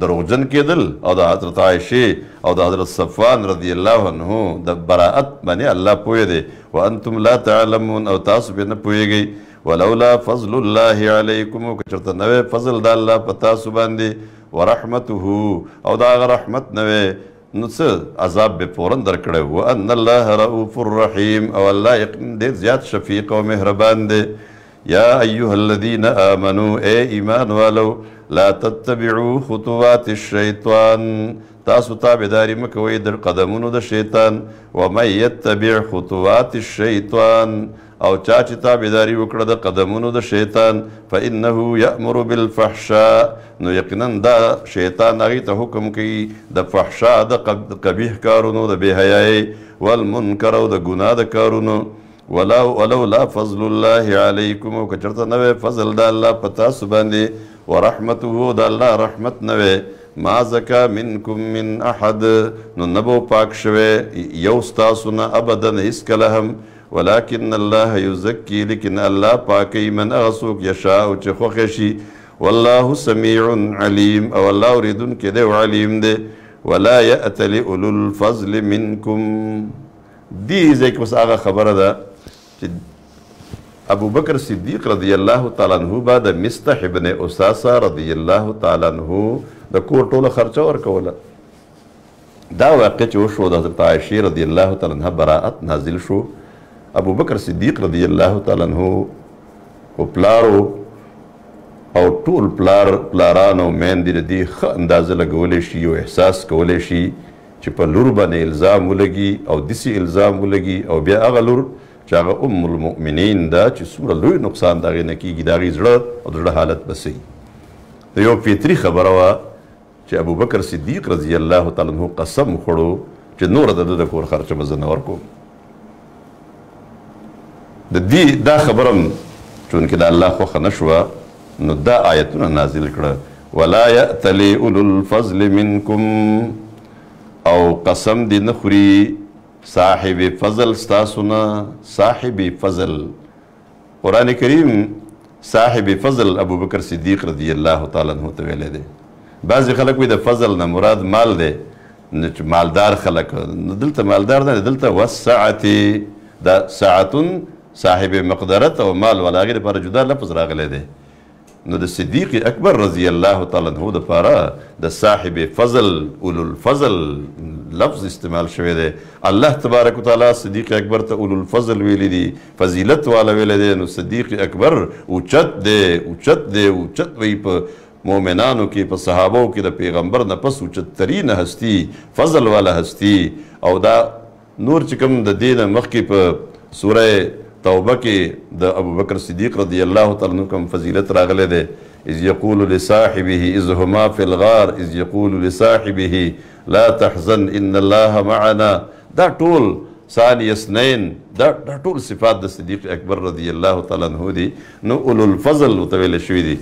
دروغجن کېدل او د حضرت عائشې او د حضرت صفوان رضی الله عنه د براءت باندې الله پوه دی وانتم لا تعلمون او تاسو به نه پوهیږئ ولولا فضل الله علیکم که چېرته نه فضل د الله په تاسو باندې ورحمته او د هغه رحمت نه نو څه عذاب به فورا درکړی و ان الله رؤوف الرحیم او الله یقین ډېر زیات شفیق او مهربان دی یا ایها الذین آمنو اے ایمان والو لا تتبعوا خطوات الشیطان تاسو تابعداري مکوئ در قدمونو د شیطان و من یتبع خطوات الشیطان او چا چې تابعداري وکړه د قدمونو د شیطان فانه یامر بالفحشاء نو یقینا دا شیطان هغه ته حکم کوي د فحشاء د قبیح کارونو د بے حیاي والمنکر او د ګناه د کارونو ولو ولولا فضل الله علیکم او کچرته نه فضل د الله پتا سباندی ورحمته د الله رحمت نه ما زکا منکم من احد نو نبو پاک شوه یو تاسو نه ابدا هیڅ کله هم ولكن الله يزكي لكن الله پاکي من اغسوک یشا او چې خوښ شي والله سميع عليم او الله اوریدون کې دی علیم دی ولا يأتل اولو الفضل منكم دې ځکه اوس هغه خبره ده چې ابو بکر صدیق رضی الله تعالی عنہ با د مستح ابن اساسه رضی الله تعالی عنہ د کور ټوله خرچه ورکوله دا واقع چې وشو د حضرت عائشې رضی الله تعالی عنها براءت نازل شو ابو بکر صدیق رضی الله تعالی عنہ او پلارو او ټول پلار پلارانو میندې د دې ښه اندازه لګولی شي او احساس کولی شي چې په لور باندې الزام ولګي او دسی الزام ولګي او بیا هغه لور چې هغه ام المؤمنین ده چې څومره لوی نقصان د هغې نه کېږي د هغې زړه او د زړه حالت به د یو فطري خبره وه چې ابوبکر صدیق رضی الله تعالی عنه قسم خوړو چې نور د ده د کور خرچه به زه نه ورکوم د دې دا خبرم چونکه د الله خوښه نه شوه نو دا آیتونه نازل کړه ولا یأتلی اولو الفضل منکم او قسم دې نه خوري صاحب فضل ستاسونا صاحب فضل قرآن کریم صاحب فضل ابو بکر صدیق رضی الله تعالی عنہ ته ویلې ده بعضی خلک وي د فضل نه مراد مال دی نه مالدار خلک دلته مالدار نه دلته وسعتی دا ساعتون صاحب مقدرت او مال ولاغه لپاره جدا لفظ راغلی دی نو د صدیق اکبر رضی الله تعالی عنہ د پاره د صاحب فضل اول الفضل لفظ استعمال شوی دی الله تبارک وتعالی صدیق اکبر ته اول الفضل ویل دی فضیلت والا ویل دی نو صدیق اکبر اوچت دی اوچت دی اوچت وی په مؤمنانو کې په صحابو کې د پیغمبر نه پس اوچت ترین هستی فضل والا هستی او دا نور چې کوم د دین مخکې په سوره توبه کې د ابوبکر صدیق رضی الله تعالی عنہ کوم فضیلت راغله ده اذ یقول لصاحبه اذ هما فی الغار اذ یقول لصاحبه لا تحزن ان الله معنا دا ټول ثانی اسنین دا دا ټول صفات د صدیق اکبر رضی الله تعالی عنہ دي نو اولو الفضل وتویل شوی دي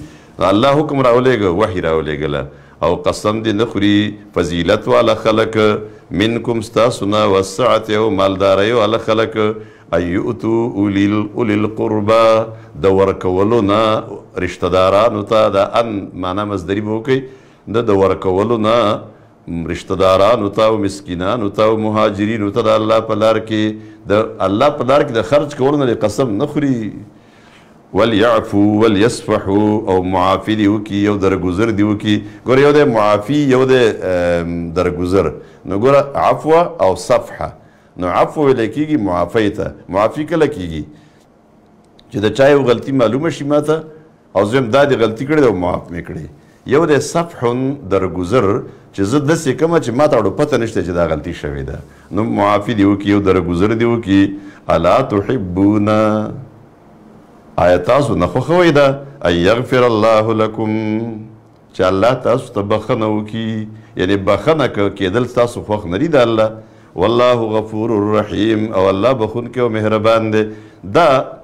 الله حکم راولېګه وحی راولېګله او قسم دې نخوري فضیلت والا خلق منکم استاسنا والسعه او مالداري والا خلق ايوتو اولل اولل قربا د ورکولونا رشتہ دارانو ته دا ان معنا مصدری بوکي د د ورکولونا رشتہ دارانو ته او مسکینانو ته او مهاجرینو ته د الله په لار کې د الله په لار کې د خرج کولو نه قسم نخوري ولیعفو ولیصفحو او معافی دی وکي یو درګوزر دی وکي ګوره یو د معافی یو د درګوزر نو ګوره عفو او صفحه نو عفو ویل کیږي معافی ته معافی کله کیږي چې د چا یو غلطي معلومه شي ماته او زم دا دی غلطي کړې او معاف مې کړې یو د صفحن درګوزر چې زه داسې کومه چې ما ته پته نشته چې دا غلطي شوې ده نو معافي دی وکي یو درګوزر دی وکي الا تحبونا آیا تاسو نه خوښوئ ده ان یغفر الله لکم چې الله تاسو ته بخښنه وکړي یعنی بخښنه کېدل ستاسو خوښ نه د الله والله غفور الرحیم او الله بخونکی او مهربان دی دا